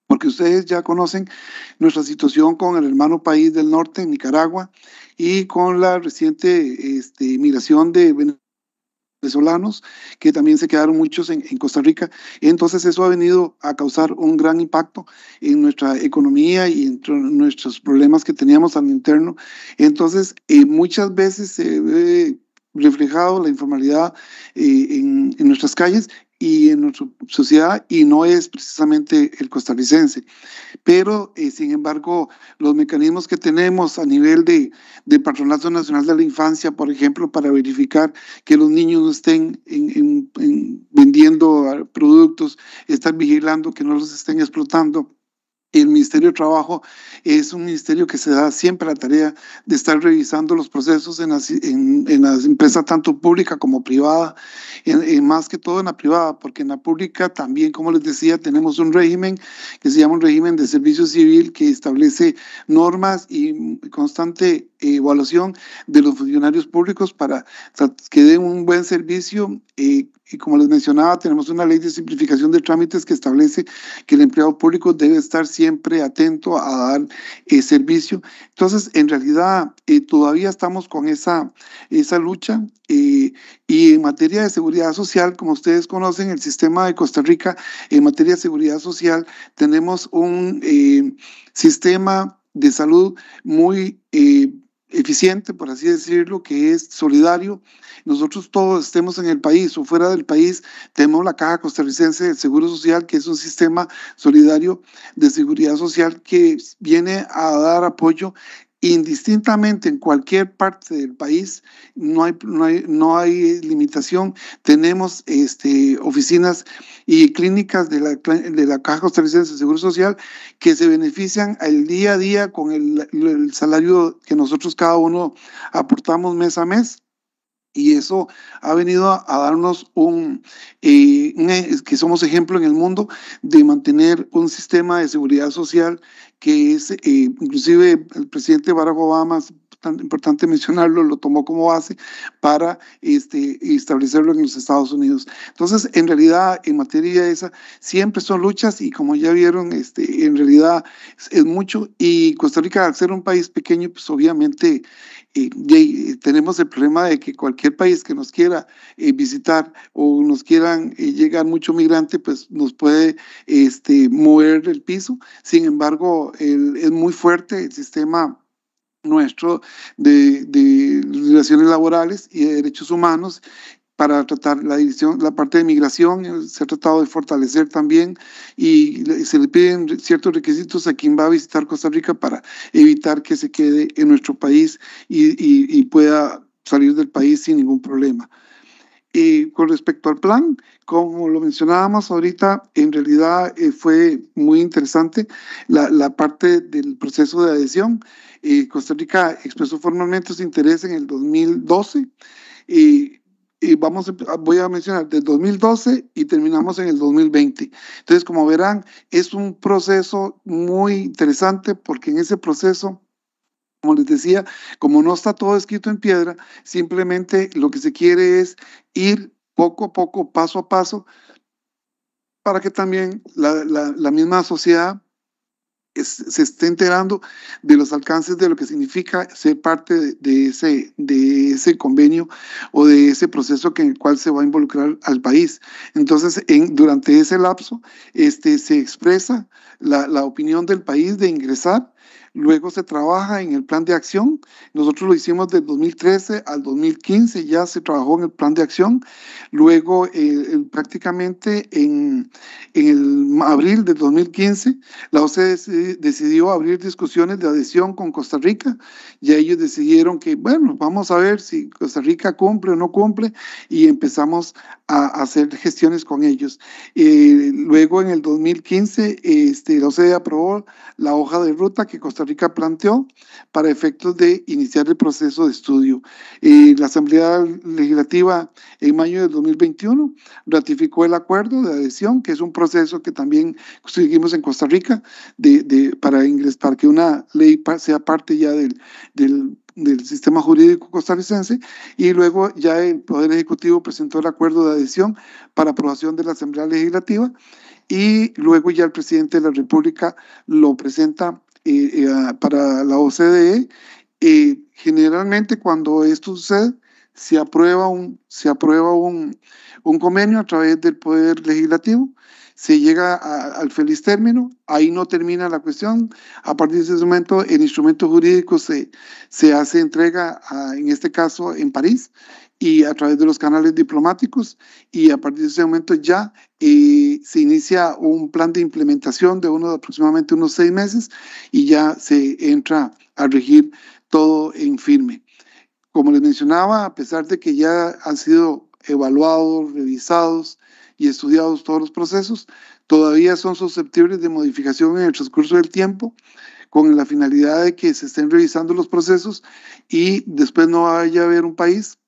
porque ustedes ya conocen nuestra situación con el hermano país del norte, Nicaragua, y con la reciente este, inmigración de venezolanos, que también se quedaron muchos en, Costa Rica. Entonces eso ha venido a causar un gran impacto en nuestra economía y en nuestros problemas que teníamos al interno. Entonces eh, muchas veces se ve reflejado la informalidad eh, en, nuestras calles y en nuestra sociedad y no es precisamente el costarricense. Pero, eh, sin embargo, los mecanismos que tenemos a nivel de, de, Patronato Nacional de la Infancia, por ejemplo, para verificar que los niños no estén vendiendo ah, productos, están vigilando que no los estén explotando el Ministerio de Trabajo es un ministerio que se da siempre la tarea de estar revisando los procesos en las, empresas, tanto pública como privada, más que todo en la privada, porque en la pública también, como les decía, tenemos un régimen que se llama un régimen de servicio civil que establece normas y constante evaluación de los funcionarios públicos para que den un buen servicio. Eh, y como les mencionaba, tenemos una ley de simplificación de trámites que establece que el empleado público debe estar siempre atento a dar eh, servicio. Entonces, en realidad, eh, todavía estamos con esa, esa lucha. y en materia de seguridad social, como ustedes conocen, el sistema de Costa Rica en materia de seguridad social, tenemos un sistema de salud muy eh, eficiente, por así decirlo, que es solidario. Nosotros todos estemos en el país o fuera del país, tenemos la Caja Costarricense del Seguro Social, que es un sistema solidario de seguridad social que viene a dar apoyo indistintamente en cualquier parte del país, no hay, no hay, no hay limitación. Tenemos este, oficinas y clínicas de la, de Caja Costarricense de Seguro Social que se benefician al día a día con el salario que nosotros cada uno aportamos mes a mes. Y eso ha venido a, darnos un, eh, e, que somos ejemplo en el mundo de mantener un sistema de seguridad social que es, eh, inclusive el presidente Barack Obama importante, mencionarlo, lo tomó como base para este, establecerlo en los Estados Unidos. Entonces, en realidad, en materia esa, siempre son luchas y como ya vieron, este, en realidad es, mucho. Y Costa Rica, al ser un país pequeño, pues obviamente eh, eh, tenemos el problema de que cualquier país que nos quiera eh, visitar o nos quieran llegar mucho migrante, pues nos puede este, mover el piso. Sin embargo, el, es muy fuerte el sistema nuestro de, relaciones laborales y de derechos humanos para tratar la la parte de migración, eh, se ha tratado de fortalecer también y se le piden ciertos requisitos a quien va a visitar Costa Rica para evitar que se quede en nuestro país y, pueda salir del país sin ningún problema. Y con respecto al plan, como lo mencionábamos ahorita, en realidad eh, fue muy interesante la parte del proceso de adhesión. Costa Rica expresó formalmente su interés en el 2012 y, vamos voy a mencionar del 2012 y terminamos en el 2020. Entonces, como verán, es un proceso muy interesante porque en ese proceso como les decía, como no está todo escrito en piedra, simplemente lo que se quiere es ir poco a poco, paso a paso, para que también la misma sociedad se esté enterando de los alcances de lo que significa ser parte de, ese, de ese convenio o de ese proceso en el cual se va a involucrar al país. Entonces, durante ese lapso, este, se expresa la opinión del país de ingresar Luego se trabaja en el plan de acción. Nosotros lo hicimos del 2013 al 2015, ya se trabajó en el plan de acción. Luego, eh, prácticamente en, el abril del 2015, la OCDE decidió abrir discusiones de adhesión con Costa Rica. y ellos decidieron que, bueno, vamos a ver si Costa Rica cumple o no cumple y empezamos a, hacer gestiones con ellos. Eh, luego, en el 2015, este, la OCDE aprobó la hoja de ruta que Costa planteó para efectos de iniciar el proceso de estudio. la Asamblea Legislativa en mayo del 2021 ratificó el acuerdo de adhesión, que es un proceso que también seguimos en Costa Rica de, de, para, ingresar que una ley sea parte ya del, del del sistema jurídico costarricense y luego ya el Poder Ejecutivo presentó el acuerdo de adhesión para aprobación de la Asamblea Legislativa y luego ya el presidente de la República lo presenta Ah, para la OCDE, y generalmente cuando esto sucede, se aprueba, un, se aprueba un, un convenio a través del Poder Legislativo, se llega al feliz término, ahí no termina la cuestión, a partir de ese momento el instrumento jurídico se, se hace entrega, en este caso en París, y a través de los canales diplomáticos y a partir de ese momento ya eh, se inicia un plan de implementación de unos aproximadamente unos seis meses y ya se entra a regir todo en firme. Como les mencionaba, a pesar de que ya han sido evaluados, revisados y estudiados todos los procesos, todavía son susceptibles de modificación en el transcurso del tiempo con la finalidad de que se estén revisando los procesos y después no vaya a haber un país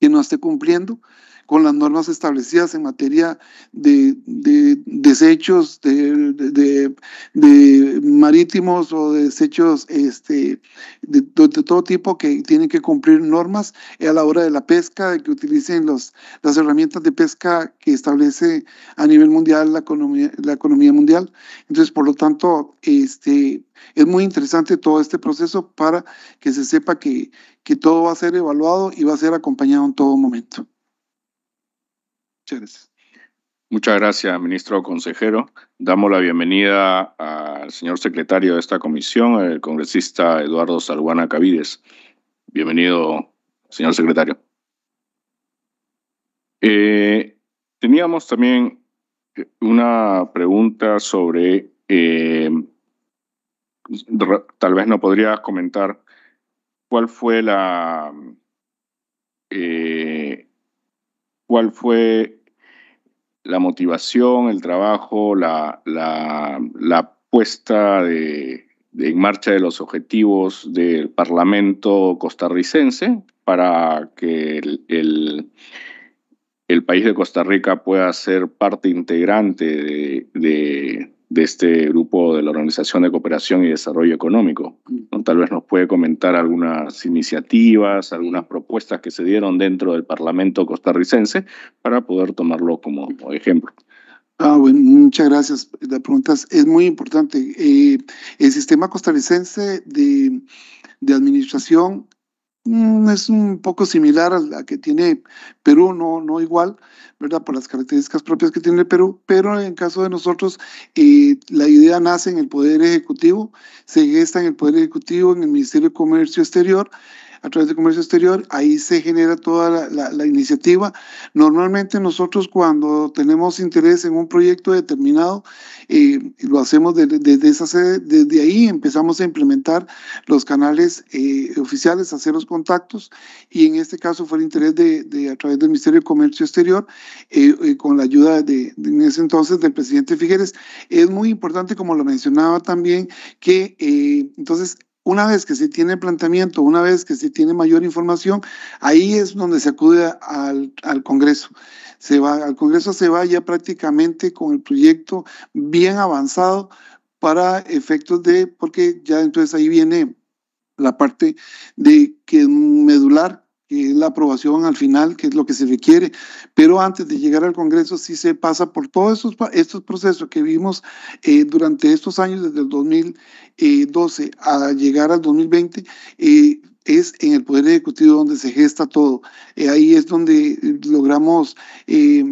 que no esté cumpliendo, con las normas establecidas en materia de, desechos marítimos o este, de desechos de, todo tipo que tienen que cumplir normas a la hora de la pesca, de que utilicen los, las herramientas de pesca que establece a nivel mundial la economía, mundial. Entonces, por lo tanto, este, es muy interesante todo este proceso para que se sepa que, que todo va a ser evaluado y va a ser acompañado en todo momento. Muchas gracias. ministro consejero. Damos la bienvenida al señor secretario de esta comisión, el congresista Eduardo Salguana Cavides. Bienvenido, señor secretario. Eh, teníamos también eh, una pregunta sobre, eh, tal vez no podría comentar cuál fue la, cuál fue la motivación, el trabajo, la, la, puesta de, en marcha de los objetivos del Parlamento costarricense para que el el país de Costa Rica pueda ser parte integrante de, este grupo de la Organización de Cooperación y Desarrollo Económico. Tal vez nos puede comentar algunas iniciativas, algunas propuestas que se dieron dentro del Parlamento costarricense para poder tomarlo como ejemplo. Ah, muchas gracias por las preguntas. Es muy importante. Eh, el sistema costarricense de, de administración Mm, es un poco similar a la que tiene Perú, no, no igual, ¿verdad? Por las características propias que tiene Perú, pero en caso de nosotros, eh, la idea nace en el Poder Ejecutivo, se gesta en el Poder Ejecutivo, en el Ministerio de Comercio Exterior, a través de comercio exterior, ahí se genera toda la, iniciativa. Normalmente nosotros cuando tenemos interés en un proyecto determinado, eh, lo hacemos desde, esa sede, desde ahí empezamos a implementar los canales eh, oficiales, hacer los contactos y en este caso fue el interés de, a través del Ministerio de Comercio Exterior eh, con la ayuda de, en ese entonces del presidente Figueres. Es muy importante, como lo mencionaba también, que entonces una vez que se tiene planteamiento, una vez que se tiene mayor información, ahí es donde se acude al, Congreso. Se va, al Congreso se va ya prácticamente con el proyecto bien avanzado para efectos de, porque ya entonces ahí viene la parte de que medular que es la aprobación al final, que es lo que se requiere. Pero antes de llegar al Congreso sí se pasa por todos estos, estos procesos que vimos eh, durante estos años, desde el 2012 eh, a llegar al 2020. Eh, es en el Poder Ejecutivo donde se gesta todo. ahí es donde logramos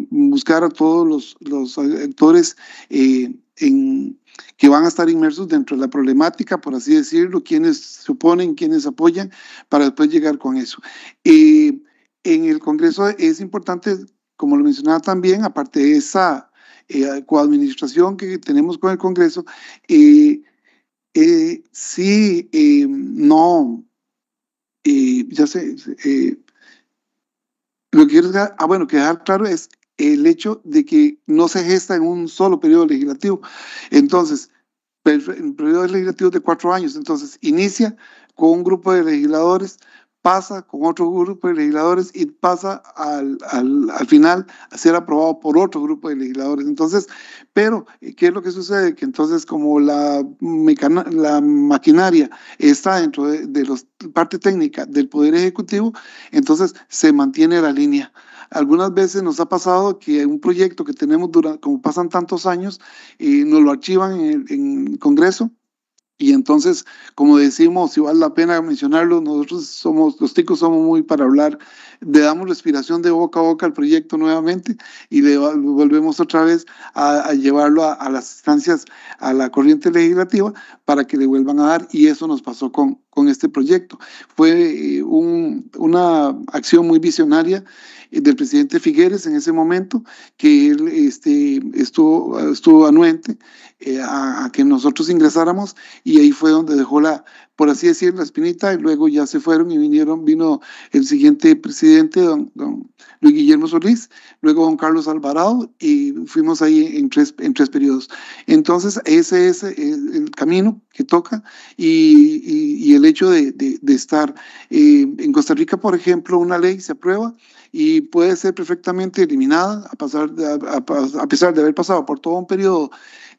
buscar a todos los, los actores en, que van a estar inmersos dentro de la problemática, por así decirlo, quienes suponen, quienes apoyan, para después llegar con eso. Eh, en el Congreso es importante, como lo mencionaba también, aparte de esa eh, coadministración que tenemos con el Congreso, eh, sí, no, ya sé, lo que quiero ah, bueno, que dejar claro es el hecho de que no se gesta en un solo periodo legislativo. Entonces, en periodos legislativos de cuatro años, entonces inicia con un grupo de legisladores, pasa con otro grupo de legisladores y pasa al, final a ser aprobado por otro grupo de legisladores. Entonces, pero, eh, ¿qué es lo que sucede? Que entonces como la, la maquinaria está dentro de, de la parte técnica del Poder Ejecutivo, entonces se mantiene la línea. Algunas veces nos ha pasado que un proyecto que tenemos, como pasan tantos años, y nos lo archivan en, Congreso y entonces, como decimos, si vale la pena mencionarlo, nosotros somos, los ticos somos muy para hablar, le damos respiración de boca a boca al proyecto nuevamente y le volvemos otra vez a, llevarlo a, a, las instancias, a la corriente legislativa, para que le vuelvan a dar. Y eso nos pasó con, con este proyecto. Fue eh, un, una acción muy visionaria eh, del presidente Figueres en ese momento, que él este, estuvo, estuvo anuente eh, a, que nosotros ingresáramos y ahí fue donde dejó la, por así decir, la espinita y luego ya se fueron y vinieron, vino el siguiente presidente, don, don Luis Guillermo Solís, luego don Carlos Alvarado y fuimos ahí en tres, en tres periodos. Entonces ese es el, camino que toca y, y, el hecho de, de, estar eh, en Costa Rica, por ejemplo, una ley se aprueba y puede ser perfectamente eliminada a, pasar a, pesar de haber pasado por todo un periodo.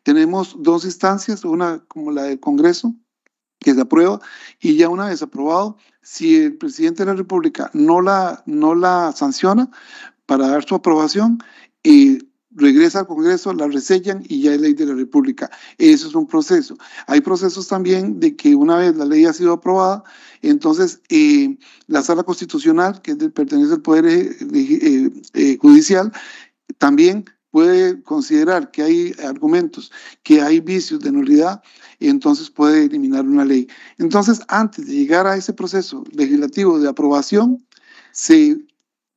Tenemos dos instancias, una como la del Congreso, que se aprueba y ya una vez aprobado, si el presidente de la República no la, no la sanciona para dar su aprobación, y regresa al Congreso, la resellan y ya es ley de la República. Eso es un proceso. Hay procesos también de que una vez la ley ha sido aprobada, entonces eh, la sala constitucional, que pertenece al Poder eh, eh, Judicial, también puede considerar que hay argumentos, que hay vicios de nulidad, y entonces puede eliminar una ley. Entonces, antes de llegar a ese proceso legislativo de aprobación, se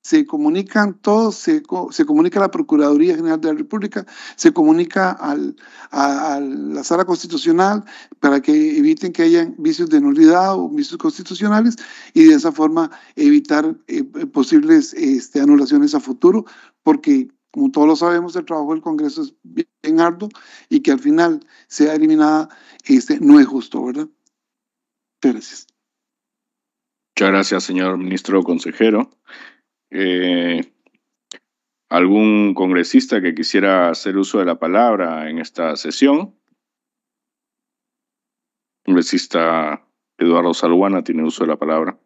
se comunican todos, se, se comunica a la Procuraduría General de la República, se comunica al, a, la Sala Constitucional para que eviten que hayan vicios de nulidad o vicios constitucionales y de esa forma evitar eh, posibles este, anulaciones a futuro, porque como todos lo sabemos, el trabajo del Congreso es bien arduo y que al final sea eliminada este, no es justo, ¿verdad? Gracias. Muchas gracias, señor ministro consejero. Eh, algún congresista que quisiera hacer uso de la palabra en esta sesión. Congresista Eduardo Salguana tiene uso de la palabra.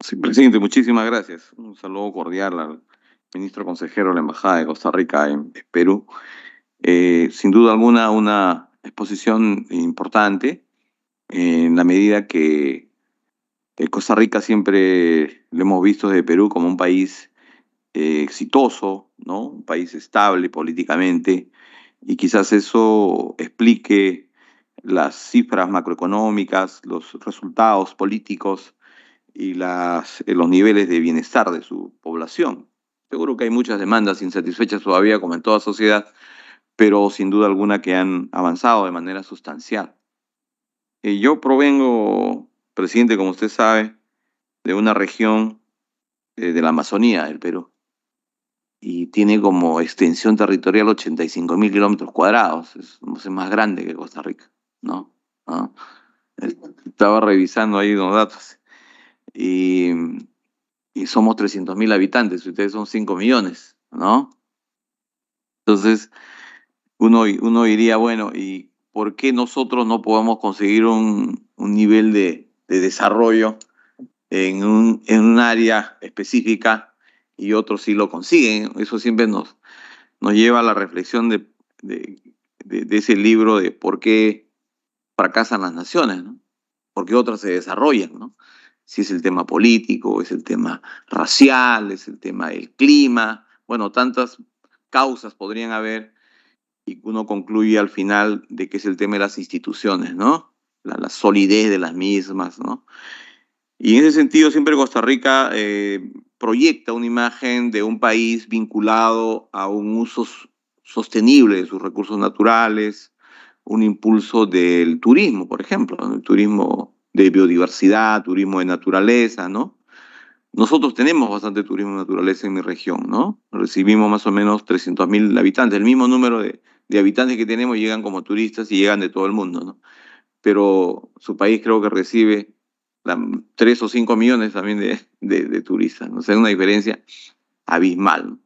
Sí, presidente, muchísimas gracias. Un saludo cordial al ministro consejero de la Embajada de Costa Rica en, Perú. Eh, sin duda alguna, una exposición importante en la medida que eh, Costa Rica siempre lo hemos visto desde Perú como un país eh, exitoso, ¿no? un país estable políticamente, y quizás eso explique las cifras macroeconómicas, los resultados políticos y las, eh, los niveles de bienestar de su población. Seguro que hay muchas demandas insatisfechas todavía, como en toda sociedad, pero sin duda alguna que han avanzado de manera sustancial. yo provengo presidente, como usted sabe, de una región eh, de la Amazonía del Perú. Y tiene como extensión territorial 85 mil kilómetros cuadrados. Es, más grande que Costa Rica, ¿no? ¿Ah? Estaba revisando ahí unos datos. Y, somos 300 mil habitantes, ustedes son 5 millones, ¿no? Entonces, uno, uno diría, bueno, ¿y por qué nosotros no podemos conseguir un nivel de, de desarrollo en un, en un área específica y otros sí lo consiguen. Eso siempre nos, nos lleva a la reflexión de, ese libro de por qué fracasan las naciones, ¿no? por qué otras se desarrollan. ¿no? Si es el tema político, es el tema racial, es el tema del clima, bueno, tantas causas podrían haber y uno concluye al final de que es el tema de las instituciones, ¿no? la, solidez de las mismas, ¿no? Y en ese sentido, siempre Costa Rica eh, proyecta una imagen de un país vinculado a un uso sostenible de sus recursos naturales, un impulso del turismo, por ejemplo, el turismo de biodiversidad, turismo de naturaleza, ¿no? Nosotros tenemos bastante turismo de naturaleza en mi región, ¿no? Recibimos más o menos 300.000 habitantes, el mismo número de, de, habitantes que tenemos llegan como turistas y llegan de todo el mundo, ¿no? pero su país creo que recibe tres 3 o 5 millones también de, de, turistas, ¿no? O sea, una diferencia abismal.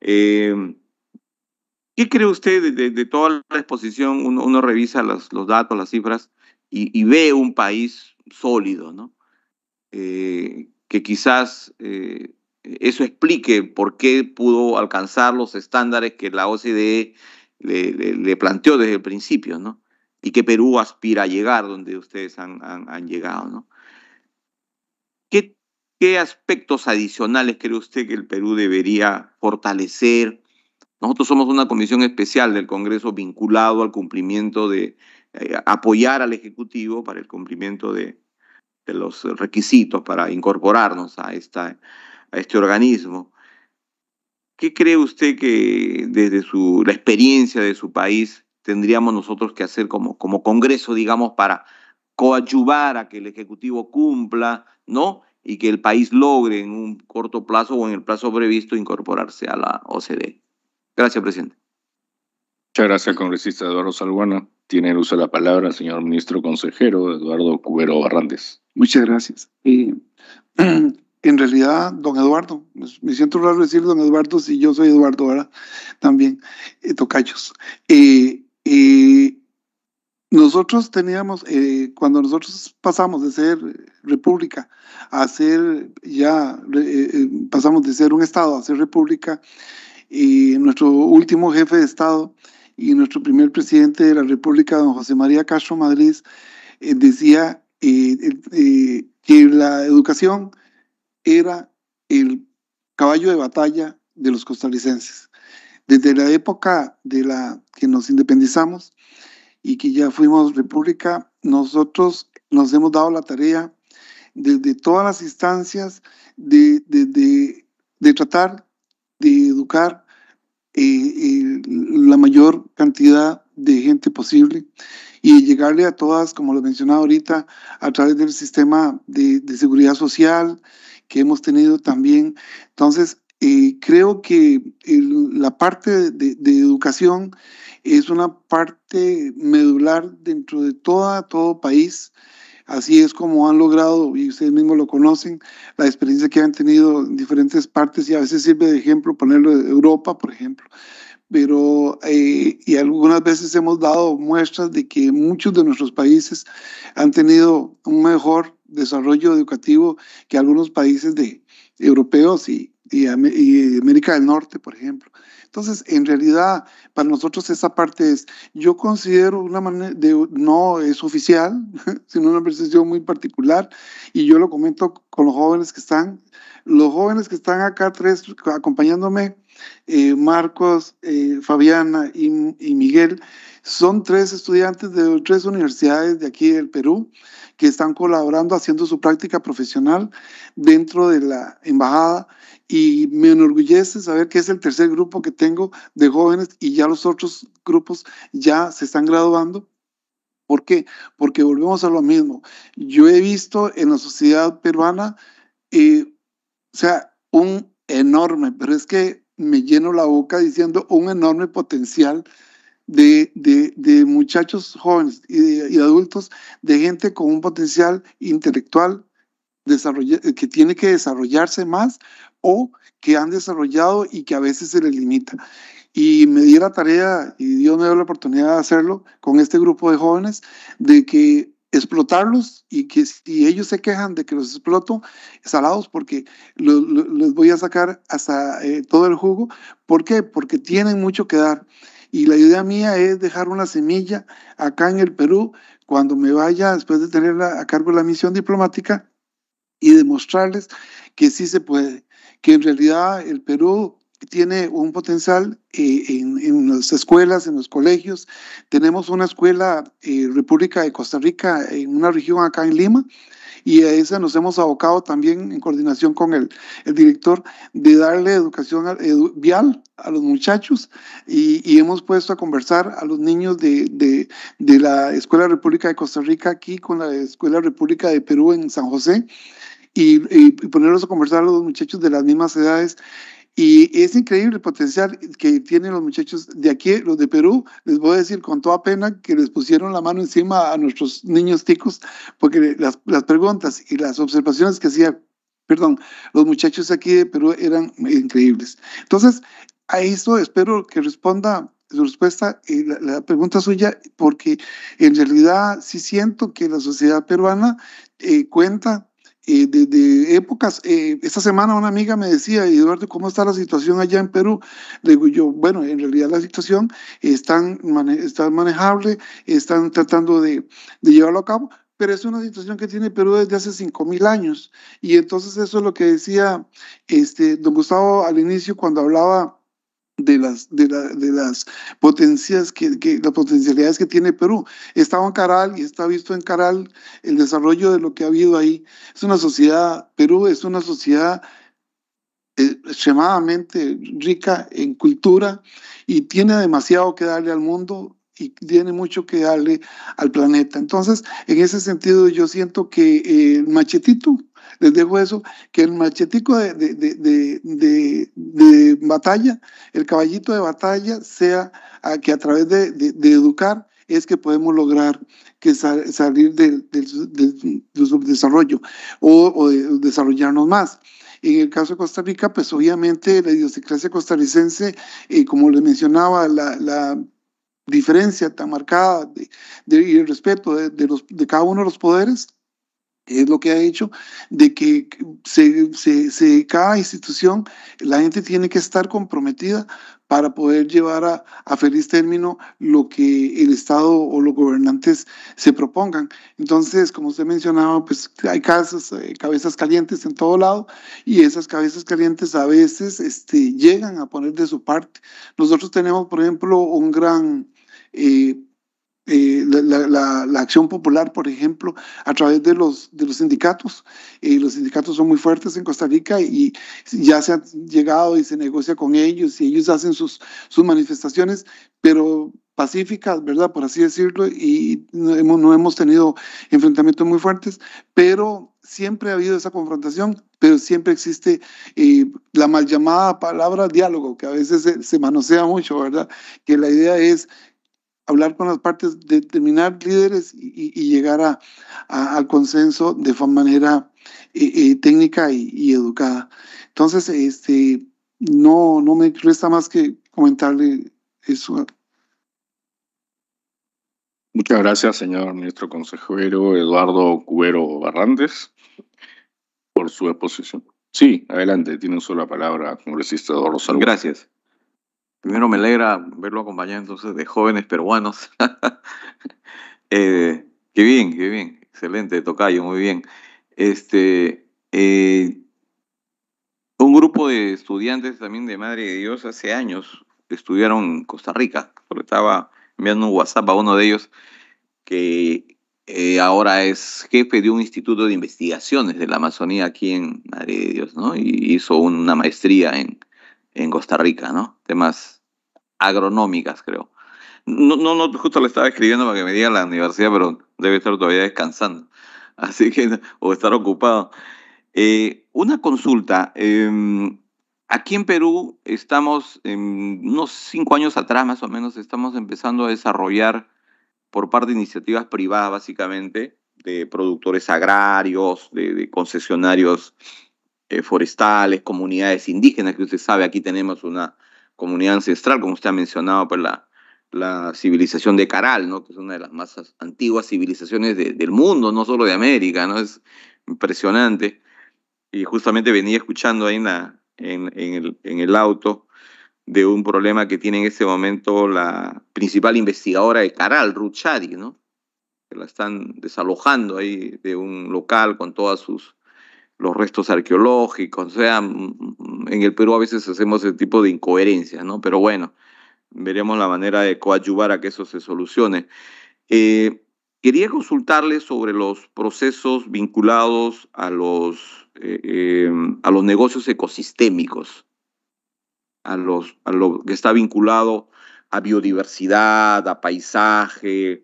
Eh, ¿Qué cree usted de, toda la exposición? Uno, revisa los, datos, las cifras y, ve un país sólido, ¿no? Eh, que quizás eh, eso explique por qué pudo alcanzar los estándares que la OCDE le planteó desde el principio, ¿no? y que Perú aspira a llegar donde ustedes han, llegado. ¿no? ¿Qué, aspectos adicionales cree usted que el Perú debería fortalecer? Nosotros somos una comisión especial del Congreso vinculado al cumplimiento de eh, apoyar al Ejecutivo para el cumplimiento de, los requisitos para incorporarnos a, esta, a este organismo. ¿Qué cree usted que desde su, la experiencia de su país tendríamos nosotros que hacer como, como Congreso, digamos, para coadyuvar a que el Ejecutivo cumpla, ¿no? Y que el país logre en un corto plazo o en el plazo previsto incorporarse a la OCDE. Gracias, presidente. Muchas gracias, congresista Eduardo Salguana. Tiene el uso de la palabra el señor ministro consejero Eduardo Cubero Barrandes. Muchas gracias. Eh, en realidad, don Eduardo, pues, me siento raro decir don Eduardo si yo soy Eduardo, ahora También, eh, tocayos. Eh, y nosotros teníamos, eh, cuando nosotros pasamos de ser república a ser ya, eh, eh, pasamos de ser un Estado a ser república, y nuestro último jefe de Estado y nuestro primer presidente de la República, don José María Castro Madrid, decía que la educación era el caballo de batalla de los costarricenses desde la época de la que nos independizamos y que ya fuimos república, nosotros nos hemos dado la tarea desde todas las instancias de, tratar de educar eh, eh, la mayor cantidad de gente posible y llegarle a todas, como lo mencionado ahorita, a través del sistema de, de seguridad social que hemos tenido también. Entonces, eh, creo que la parte de, educación es una parte medular dentro de toda, todo país. Así es como han logrado, y ustedes mismos lo conocen, la experiencia que han tenido en diferentes partes y a veces sirve de ejemplo ponerlo de Europa, por ejemplo. Pero, eh, y algunas veces hemos dado muestras de que muchos de nuestros países han tenido un mejor desarrollo educativo que algunos países de, europeos y, y, América del Norte, por ejemplo. Entonces, en realidad, para nosotros esa parte es, yo considero una manera de, no es oficial, sino una percepción muy particular, y yo lo comento con los jóvenes que están, los jóvenes que están acá tres acompañándome, eh, Marcos, eh, Fabiana y, Miguel, son tres estudiantes de tres universidades de aquí del Perú que están colaborando haciendo su práctica profesional dentro de la embajada y me enorgullece saber que es el tercer grupo que tengo de jóvenes y ya los otros grupos ya se están graduando. ¿Por qué? Porque volvemos a lo mismo. Yo he visto en la sociedad peruana, eh, o sea, un enorme, pero es que me lleno la boca diciendo un enorme potencial de, muchachos jóvenes y, y, adultos, de gente con un potencial intelectual eh, que tiene que desarrollarse más o que han desarrollado y que a veces se les limita. Y me di la tarea, y Dios me dio la oportunidad de hacerlo con este grupo de jóvenes, de que explotarlos y que si ellos se quejan de que los exploto, salados porque los les voy a sacar hasta eh, todo el jugo. ¿Por qué? Porque tienen mucho que dar. Y la idea mía es dejar una semilla acá en el Perú cuando me vaya, después de tener a cargo la misión diplomática, y demostrarles que sí se puede, que en realidad el Perú tiene un potencial eh, en, las escuelas, en los colegios. Tenemos una escuela eh, República de Costa Rica en una región acá en Lima y a esa nos hemos abocado también en coordinación con el, el director de darle educación vial a los muchachos y, hemos puesto a conversar a los niños de, la Escuela República de Costa Rica aquí con la Escuela República de Perú en San José y, y, ponerlos a conversar a los muchachos de las mismas edades y es increíble el potencial que tienen los muchachos de aquí, los de Perú. Les voy a decir con toda pena que les pusieron la mano encima a nuestros niños ticos, porque las, las preguntas y las observaciones que hacían, perdón, los muchachos aquí de Perú eran increíbles. Entonces, a eso espero que responda su respuesta, y la, pregunta suya, porque en realidad sí siento que la sociedad peruana eh, cuenta eh, de, épocas. Eh, esta semana una amiga me decía, Eduardo, ¿cómo está la situación allá en Perú? Le digo yo, bueno, en realidad la situación está manejable, están tratando de, llevarlo a cabo, pero es una situación que tiene Perú desde hace 5.000 años. Y entonces eso es lo que decía este, don Gustavo al inicio cuando hablaba de las, de, las potencias que, las potencialidades que tiene Perú. He en Caral y está visto en Caral el desarrollo de lo que ha habido ahí. Es una sociedad, Perú es una sociedad eh, extremadamente rica en cultura y tiene demasiado que darle al mundo y tiene mucho que darle al planeta. Entonces, en ese sentido, yo siento que eh, el machetito, les dejo eso, que el machetico de, batalla, el caballito de batalla, sea que a través de, educar es que podemos lograr que salir del, subdesarrollo o, desarrollarnos más. En el caso de Costa Rica, pues obviamente la idiosincrasia costarricense, y eh, como les mencionaba, la diferencia tan marcada de, y el respeto de, de, los, de cada uno de los poderes, es lo que ha hecho de que se, se, cada institución, la gente tiene que estar comprometida para poder llevar a, a, feliz término lo que el Estado o los gobernantes se propongan. Entonces, como usted mencionaba, pues hay casas, eh, cabezas calientes en todo lado y esas cabezas calientes a veces este, llegan a poner de su parte. Nosotros tenemos, por ejemplo, un gran eh, eh, la, acción popular, por ejemplo, a través de los, de los sindicatos. Eh, los sindicatos son muy fuertes en Costa Rica y ya se han llegado y se negocia con ellos y ellos hacen sus, sus manifestaciones, pero pacíficas, ¿verdad? Por así decirlo, y no hemos, no hemos tenido enfrentamientos muy fuertes, pero siempre ha habido esa confrontación, pero siempre existe eh, la mal llamada palabra diálogo, que a veces se, se, manosea mucho, ¿verdad? Que la idea es hablar con las partes, determinar líderes y, llegar a, al consenso de manera eh, eh, técnica y, educada. Entonces, este, no, no me resta más que comentarle eso. Muchas gracias, señor ministro consejero Eduardo Cuero Barrantes, por su exposición. Sí, adelante, tiene solo la palabra, congresista Eduardo Gracias primero me alegra verlo acompañado entonces de jóvenes peruanos. Eh, qué bien, qué bien, excelente, Tocayo, muy bien. Este, eh, un grupo de estudiantes también de Madre de Dios hace años estudiaron en Costa Rica, estaba enviando un WhatsApp a uno de ellos que eh, ahora es jefe de un instituto de investigaciones de la Amazonía aquí en Madre de Dios, ¿no? Y hizo una maestría en, en Costa Rica, ¿no? Temas agronómicas, creo. No, no, no, justo le estaba escribiendo para que me diga la universidad, pero debe estar todavía descansando. Así que, o estar ocupado. Eh, una consulta. Em, aquí en Perú estamos, em, unos cinco años atrás más o menos, estamos empezando a desarrollar por parte de iniciativas privadas, básicamente, de productores agrarios, de, de concesionarios eh, forestales, comunidades indígenas, que usted sabe, aquí tenemos una comunidad ancestral, como usted ha mencionado, por pues, la, la civilización de Caral, ¿no? que es una de las más antiguas civilizaciones del mundo, no solo de América, ¿no? es impresionante. Y justamente venía escuchando ahí en, en, el, en el auto de un problema que tiene en este momento la principal investigadora de Caral, Ruchadi, ¿no? que la están desalojando ahí de un local con todas sus los restos arqueológicos, o sea, mm, mm, en el Perú a veces hacemos ese tipo de incoherencias, ¿no? Pero bueno, veremos la manera de coadyuvar a que eso se solucione. Eh, quería consultarle sobre los procesos vinculados a los, eh, eh, a los negocios ecosistémicos, a, los, a lo que está vinculado a biodiversidad, a paisaje,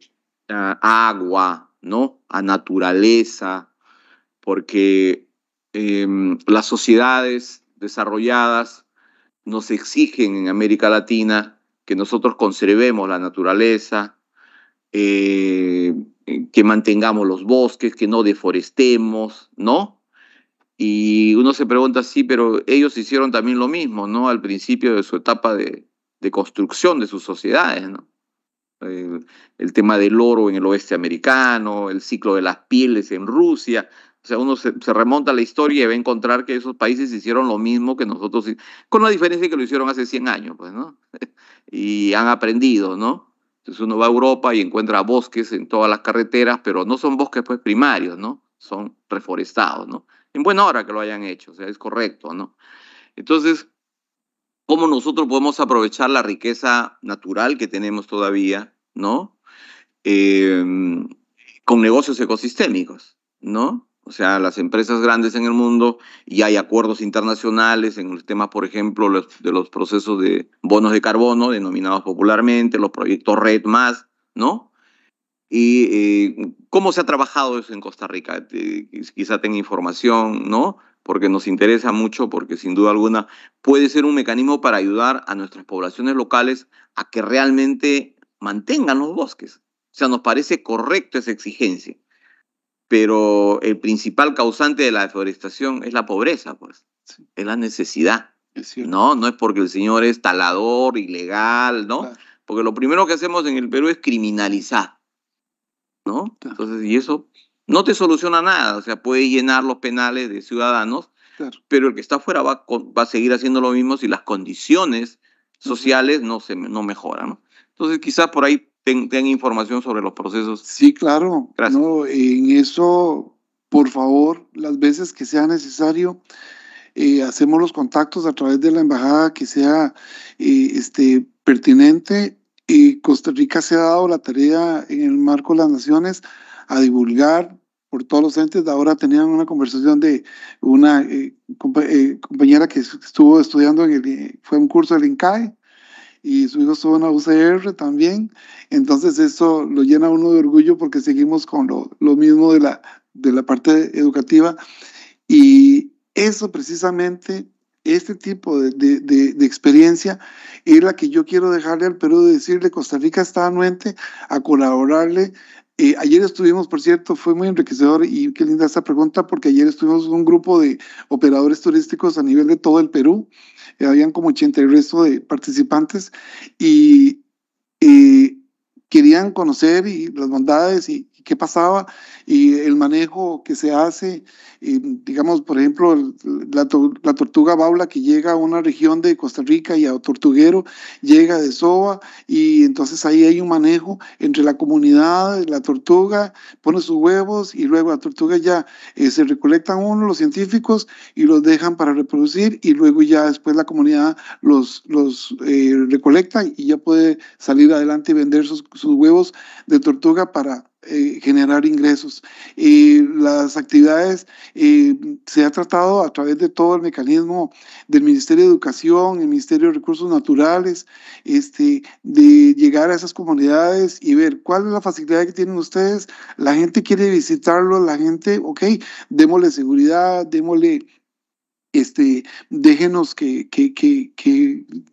a agua, ¿no? A naturaleza, porque Em, las sociedades desarrolladas nos exigen en América Latina que nosotros conservemos la naturaleza, eh, que mantengamos los bosques, que no deforestemos, ¿no? Y uno se pregunta, sí, pero ellos hicieron también lo mismo, ¿no? Al principio de su etapa de, construcción de sus sociedades, ¿no? El, el, tema del oro en el oeste americano, el ciclo de las pieles en Rusia, o sea, uno se, remonta a la historia y va a encontrar que esos países hicieron lo mismo que nosotros, con la diferencia que lo hicieron hace 100 años, pues, ¿no? y han aprendido, ¿no? Entonces uno va a Europa y encuentra bosques en todas las carreteras, pero no son bosques pues primarios, ¿no? Son reforestados, ¿no? En buena hora que lo hayan hecho, o sea, es correcto, ¿no? Entonces, ¿cómo nosotros podemos aprovechar la riqueza natural que tenemos todavía, ¿no? Eh, con negocios ecosistémicos, ¿no? o sea, las empresas grandes en el mundo y hay acuerdos internacionales en los tema por ejemplo, de los procesos de bonos de carbono, denominados popularmente, los proyectos Red ¿no? Y eh, cómo se ha trabajado eso en Costa Rica. Eh, quizá tenga información, ¿no? Porque nos interesa mucho, porque sin duda alguna puede ser un mecanismo para ayudar a nuestras poblaciones locales a que realmente mantengan los bosques. O sea, nos parece correcto esa exigencia pero el principal causante de la deforestación es la pobreza, pues, es la necesidad. no, no es porque el señor es talador, ilegal, ¿no? Porque lo primero que hacemos en el Perú es criminalizar, ¿no? Entonces, y eso no te soluciona nada, o sea, puede llenar los penales de ciudadanos, pero el que está afuera va, va, a seguir haciendo lo mismo si las condiciones sociales no, se, no mejoran, Entonces, quizás por ahí tengan información sobre los procesos. Sí, claro. Gracias. No, en eso, por favor, las veces que sea necesario, eh, hacemos los contactos a través de la embajada que sea eh, este, pertinente. Y Costa Rica se ha dado la tarea en el marco de las naciones a divulgar por todos los entes. Ahora tenían una conversación de una eh, compañera que estuvo estudiando, en el, fue un curso del INCAE, y su hijo estuvo en la UCR también. Entonces eso lo llena uno de orgullo porque seguimos con lo, mismo de la, de la parte educativa. Y eso precisamente, este tipo de, de, de, experiencia es la que yo quiero dejarle al Perú, de decirle, Costa Rica está anuente a colaborarle eh, ayer estuvimos, por cierto, fue muy enriquecedor y qué linda esta pregunta, porque ayer estuvimos un grupo de operadores turísticos a nivel de todo el Perú. Eh, habían como 80 y resto de participantes y eh, querían conocer y las bondades y, qué pasaba y el manejo que se hace, digamos, por ejemplo, la, la, tortuga baula que llega a una región de Costa Rica y a Tortuguero, llega de Soba y entonces ahí hay un manejo entre la comunidad, la tortuga pone sus huevos y luego la tortuga ya eh, se recolectan uno, los científicos, y los dejan para reproducir y luego ya después la comunidad los, los eh, recolecta y ya puede salir adelante y vender sus, sus huevos de tortuga para eh, generar ingresos. y las actividades eh, se ha tratado a través de todo el mecanismo del Ministerio de Educación, el Ministerio de Recursos Naturales, este, de llegar a esas comunidades y ver cuál es la facilidad que tienen ustedes. La gente quiere visitarlo, la gente, ok, démosle seguridad, démosle este, déjenos que, que,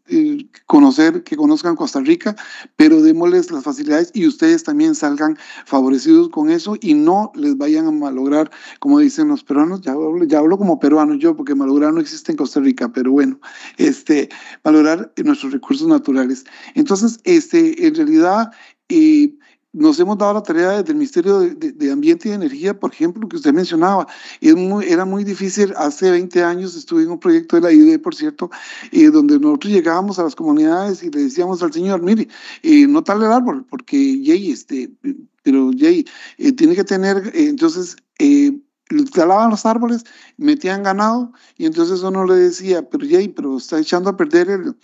eh, conocer, que conozcan Costa Rica, pero démosles las facilidades y ustedes también salgan favorecidos con eso y no les vayan a malograr, como dicen los peruanos, ya hablo, ya hablo como peruano yo, porque malograr no existe en Costa Rica, pero bueno, este, valorar nuestros recursos naturales. Entonces, este, en realidad, eh, nos hemos dado la tarea del Ministerio de, de, Ambiente y Energía, por ejemplo, que usted mencionaba. Es muy, era muy difícil, hace 20 años estuve en un proyecto de la IDE, por cierto, donde nosotros llegábamos a las comunidades y le decíamos al señor, mire, eh, no tal el árbol, porque Jay, este, pero Jay, eh, tiene que tener, eh, entonces, talaban los árboles, metían ganado y entonces uno le decía, pero Jay, pero está echando a perder el,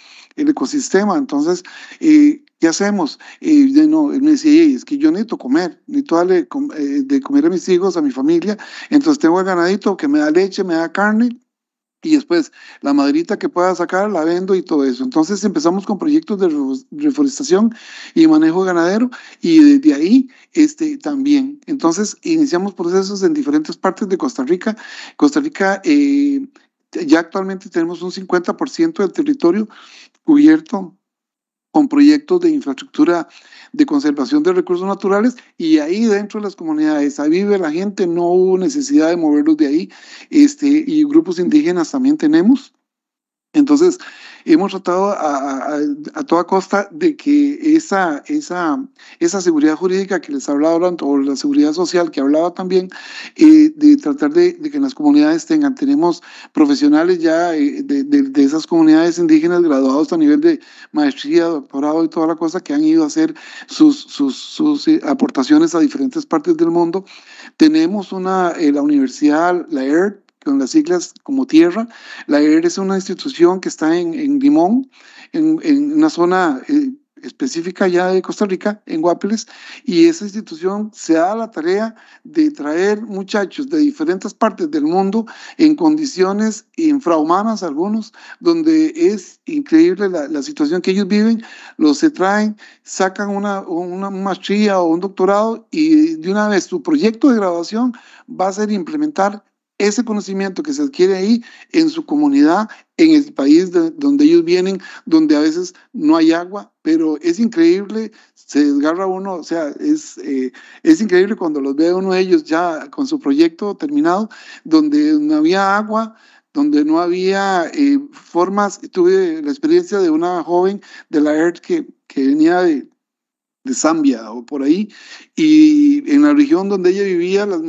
ecosistema. Entonces, eh, ¿qué hacemos? Y no, él me decía, es que yo necesito comer, necesito darle eh, de comer a mis hijos, a mi familia, entonces tengo el ganadito que me da leche, me da carne, y después la maderita que pueda sacar la vendo y todo eso. Entonces empezamos con proyectos de reforestación y manejo ganadero y desde ahí este, también. Entonces iniciamos procesos en diferentes partes de Costa Rica. Costa Rica... Eh, ya actualmente tenemos un 50% del territorio cubierto con proyectos de infraestructura de conservación de recursos naturales y ahí dentro de las comunidades, ahí vive la gente, no hubo necesidad de moverlos de ahí, este, y grupos indígenas también tenemos, entonces, hemos tratado a, a, toda costa de que esa, esa, seguridad jurídica que les hablaba hablando, o la seguridad social que hablaba también, eh, de tratar de, de, que las comunidades tengan, tenemos profesionales ya eh, de, esas comunidades indígenas graduados a nivel de maestría, doctorado y toda la cosa que han ido a hacer sus, sus, eh, aportaciones a diferentes partes del mundo. Tenemos una, la universidad, la ERT, con las siglas como tierra. La ER es una institución que está en, en Limón, en, una zona eh, específica ya de Costa Rica, en Guápiles, y esa institución se da la tarea de traer muchachos de diferentes partes del mundo en condiciones infrahumanas algunos, donde es increíble la, situación que ellos viven, los se traen, sacan una, una maestría o un doctorado y de una vez su proyecto de graduación va a ser implementar ese conocimiento que se adquiere ahí en su comunidad, en el país donde ellos vienen, donde a veces no hay agua, pero es increíble, se desgarra uno, o sea, es, eh, es increíble cuando los ve uno de ellos ya con su proyecto terminado, donde no había agua, donde no había eh, formas. Tuve la experiencia de una joven de la ERT que venía de, de Zambia o por ahí, y en la región donde ella vivía, las,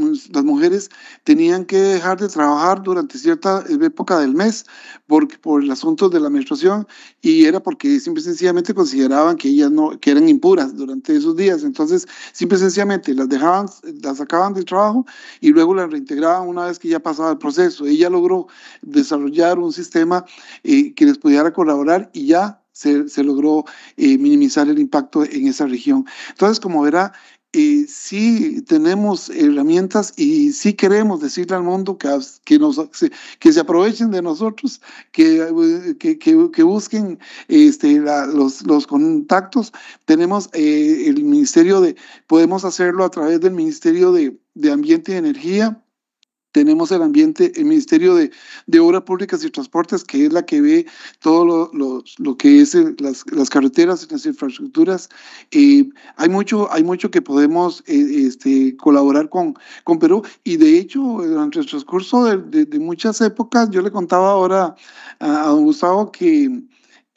mujeres tenían que dejar de trabajar durante cierta época del mes por, por el asunto de la menstruación, y era porque simple sencillamente consideraban que ellas no, que eran impuras durante esos días, entonces simple sencillamente las dejaban, las sacaban del trabajo y luego las reintegraban una vez que ya pasaba el proceso. Ella logró desarrollar un sistema eh, que les pudiera colaborar y ya se, logró eh, minimizar el impacto en esa región. Entonces, como verá, eh, sí tenemos herramientas y sí queremos decirle al mundo que, que, nos, que se aprovechen de nosotros, que, que, busquen este, los, contactos. Tenemos eh, el Ministerio de, podemos hacerlo a través del Ministerio de, de Ambiente y Energía tenemos el ambiente, el Ministerio de, de Obras Públicas y Transportes, que es la que ve todo lo, lo, que es las, las, carreteras y las infraestructuras. hay, mucho, hay mucho que podemos eh, este, colaborar con, con Perú y de hecho, durante el transcurso de, muchas épocas, yo le contaba ahora a, a don Gustavo que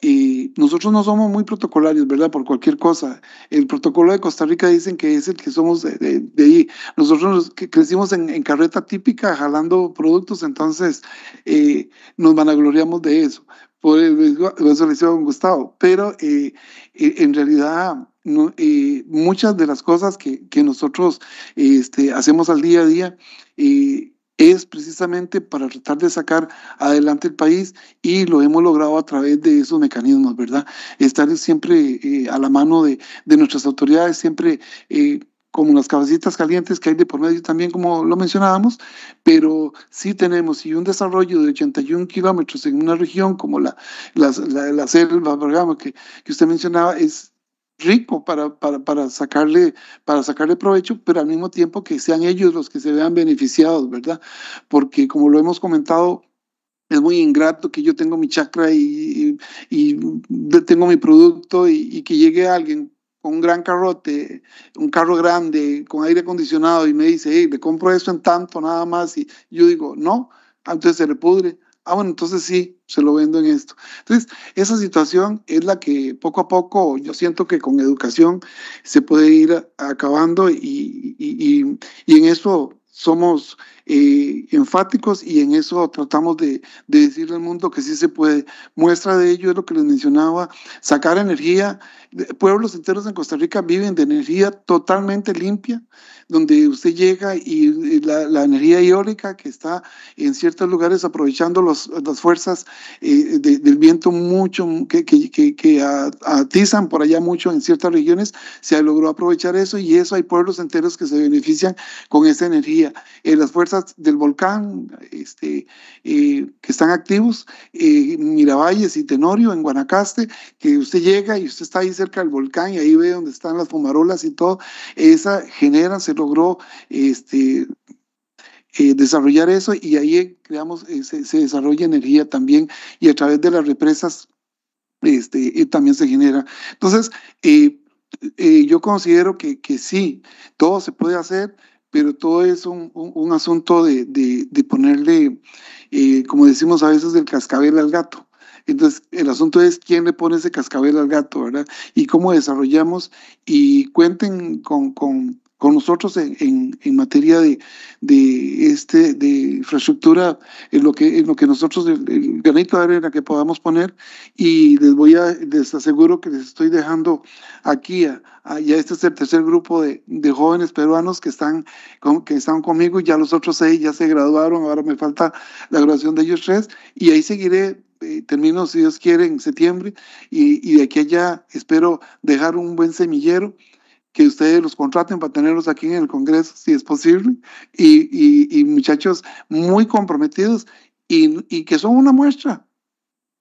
y nosotros no somos muy protocolarios, ¿verdad? Por cualquier cosa. El protocolo de Costa Rica dicen que es el que somos de, ahí. Nosotros crecimos en, carreta típica, jalando productos, entonces eh, nos vanagloriamos de eso. Por eso le hicieron Gustavo. Pero eh, eh, en realidad, muchas de las cosas que, nosotros este, hacemos al día a día, es precisamente para tratar de sacar adelante el país y lo hemos logrado a través de esos mecanismos, ¿verdad? Estar siempre eh, a la mano de, nuestras autoridades, siempre... Eh, como las cabecitas calientes que hay de por medio también, como lo mencionábamos, pero sí tenemos y un desarrollo de 81 kilómetros en una región como la, la, la, selva, que, que usted mencionaba, es rico para, para, para, sacarle, para sacarle provecho, pero al mismo tiempo que sean ellos los que se vean beneficiados, ¿verdad? Porque como lo hemos comentado, es muy ingrato que yo tengo mi chacra y, y, tengo mi producto y, que llegue alguien con un gran carrote, un carro grande, con aire acondicionado y me dice, hey, le compro eso en tanto nada más y yo digo, no, entonces se le pudre Ah, bueno, entonces sí, se lo vendo en esto. Entonces, esa situación es la que poco a poco yo siento que con educación se puede ir acabando y, y en eso somos eh, enfáticos y en eso tratamos de, decirle al mundo que sí se puede. Muestra de ello es lo que les mencionaba, sacar energía. Pueblos enteros en Costa Rica viven de energía totalmente limpia, donde usted llega y la, energía eólica que está en ciertos lugares aprovechando las fuerzas eh, del viento mucho, que, que atizan por allá mucho en ciertas regiones, se logró aprovechar eso y eso hay pueblos enteros que se benefician con esa energía eh, las fuerzas del volcán este, eh, que están activos, eh, Miravalles y Tenorio en Guanacaste, que usted llega y usted está ahí cerca del volcán y ahí ve donde están las fumarolas y todo, esa genera, se logró este, eh, desarrollar eso y ahí creamos, se, se, desarrolla energía también y a través de las represas este, también se genera. Entonces, yo considero que, que sí, todo se puede hacer, pero todo es un, asunto de, ponerle, eh, como decimos a veces, el cascabel al gato. Entonces, el asunto es quién le pone ese cascabel al gato, ¿verdad? Y cómo desarrollamos y cuenten con, con, con nosotros en, en, materia de, de, este, de infraestructura, en lo que, en lo que nosotros, el, granito de arena que podamos poner. Y les voy a, les aseguro que les estoy dejando aquí a, a ya este es el tercer grupo de, de jóvenes peruanos que están, con, que están conmigo y ya los otros seis ya se graduaron, ahora me falta la graduación de ellos tres y ahí seguiré eh, termino, si Dios quiere, en septiembre y, y, de aquí allá espero dejar un buen semillero que ustedes los contraten para tenerlos aquí en el Congreso, si es posible, y, muchachos muy comprometidos y, que son una muestra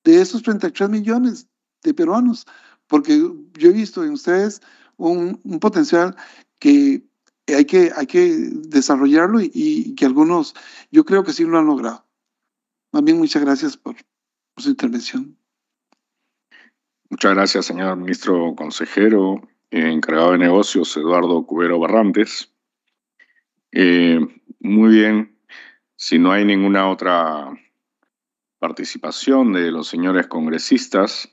de esos 33 millones de peruanos, porque yo he visto en ustedes un, potencial que hay que, hay que desarrollarlo y, que algunos, yo creo que sí lo han logrado. también muchas gracias por su intervención. Muchas gracias, señor ministro consejero encargado de negocios, Eduardo Cubero Barrantes. Eh, muy bien, si no hay ninguna otra participación de los señores congresistas,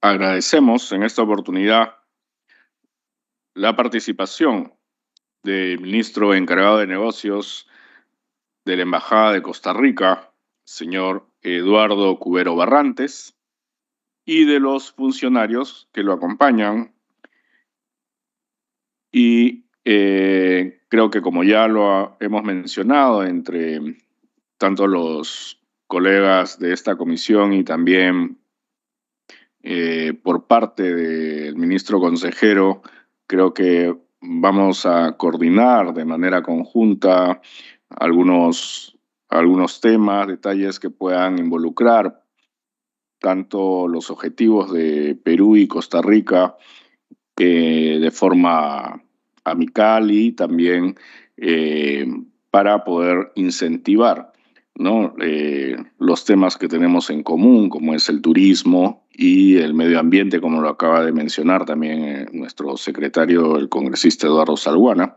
agradecemos en esta oportunidad la participación del ministro encargado de negocios, de la Embajada de Costa Rica, señor Eduardo Cubero Barrantes, y de los funcionarios que lo acompañan. Y eh, creo que como ya lo hemos mencionado entre tanto los colegas de esta comisión y también eh, por parte del ministro consejero, creo que vamos a coordinar de manera conjunta algunos, algunos temas, detalles que puedan involucrar tanto los objetivos de Perú y Costa Rica eh, de forma amical y también eh, para poder incentivar ¿no? Eh, los temas que tenemos en común, como es el turismo y el medio ambiente, como lo acaba de mencionar también nuestro secretario, el congresista Eduardo Salguana.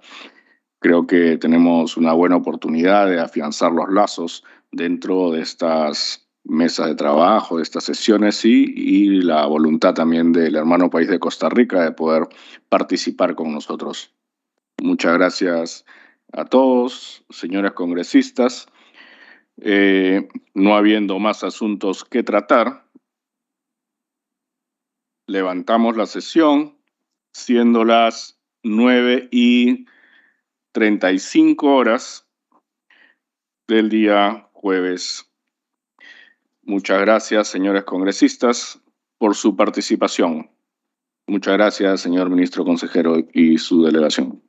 Creo que tenemos una buena oportunidad de afianzar los lazos dentro de estas mesas de trabajo, de estas sesiones y, la voluntad también del hermano país de Costa Rica de poder participar con nosotros. Muchas gracias a todos, señores congresistas. Eh, no habiendo más asuntos que tratar, levantamos la sesión siendo las nueve y 35 horas del día jueves. Muchas gracias, señores congresistas, por su participación. Muchas gracias, señor ministro consejero y su delegación.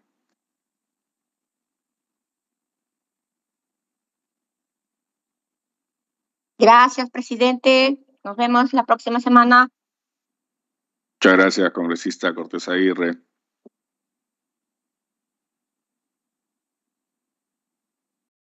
Gracias, presidente. Nos vemos la próxima semana. Muchas gracias, congresista Cortés Aguirre.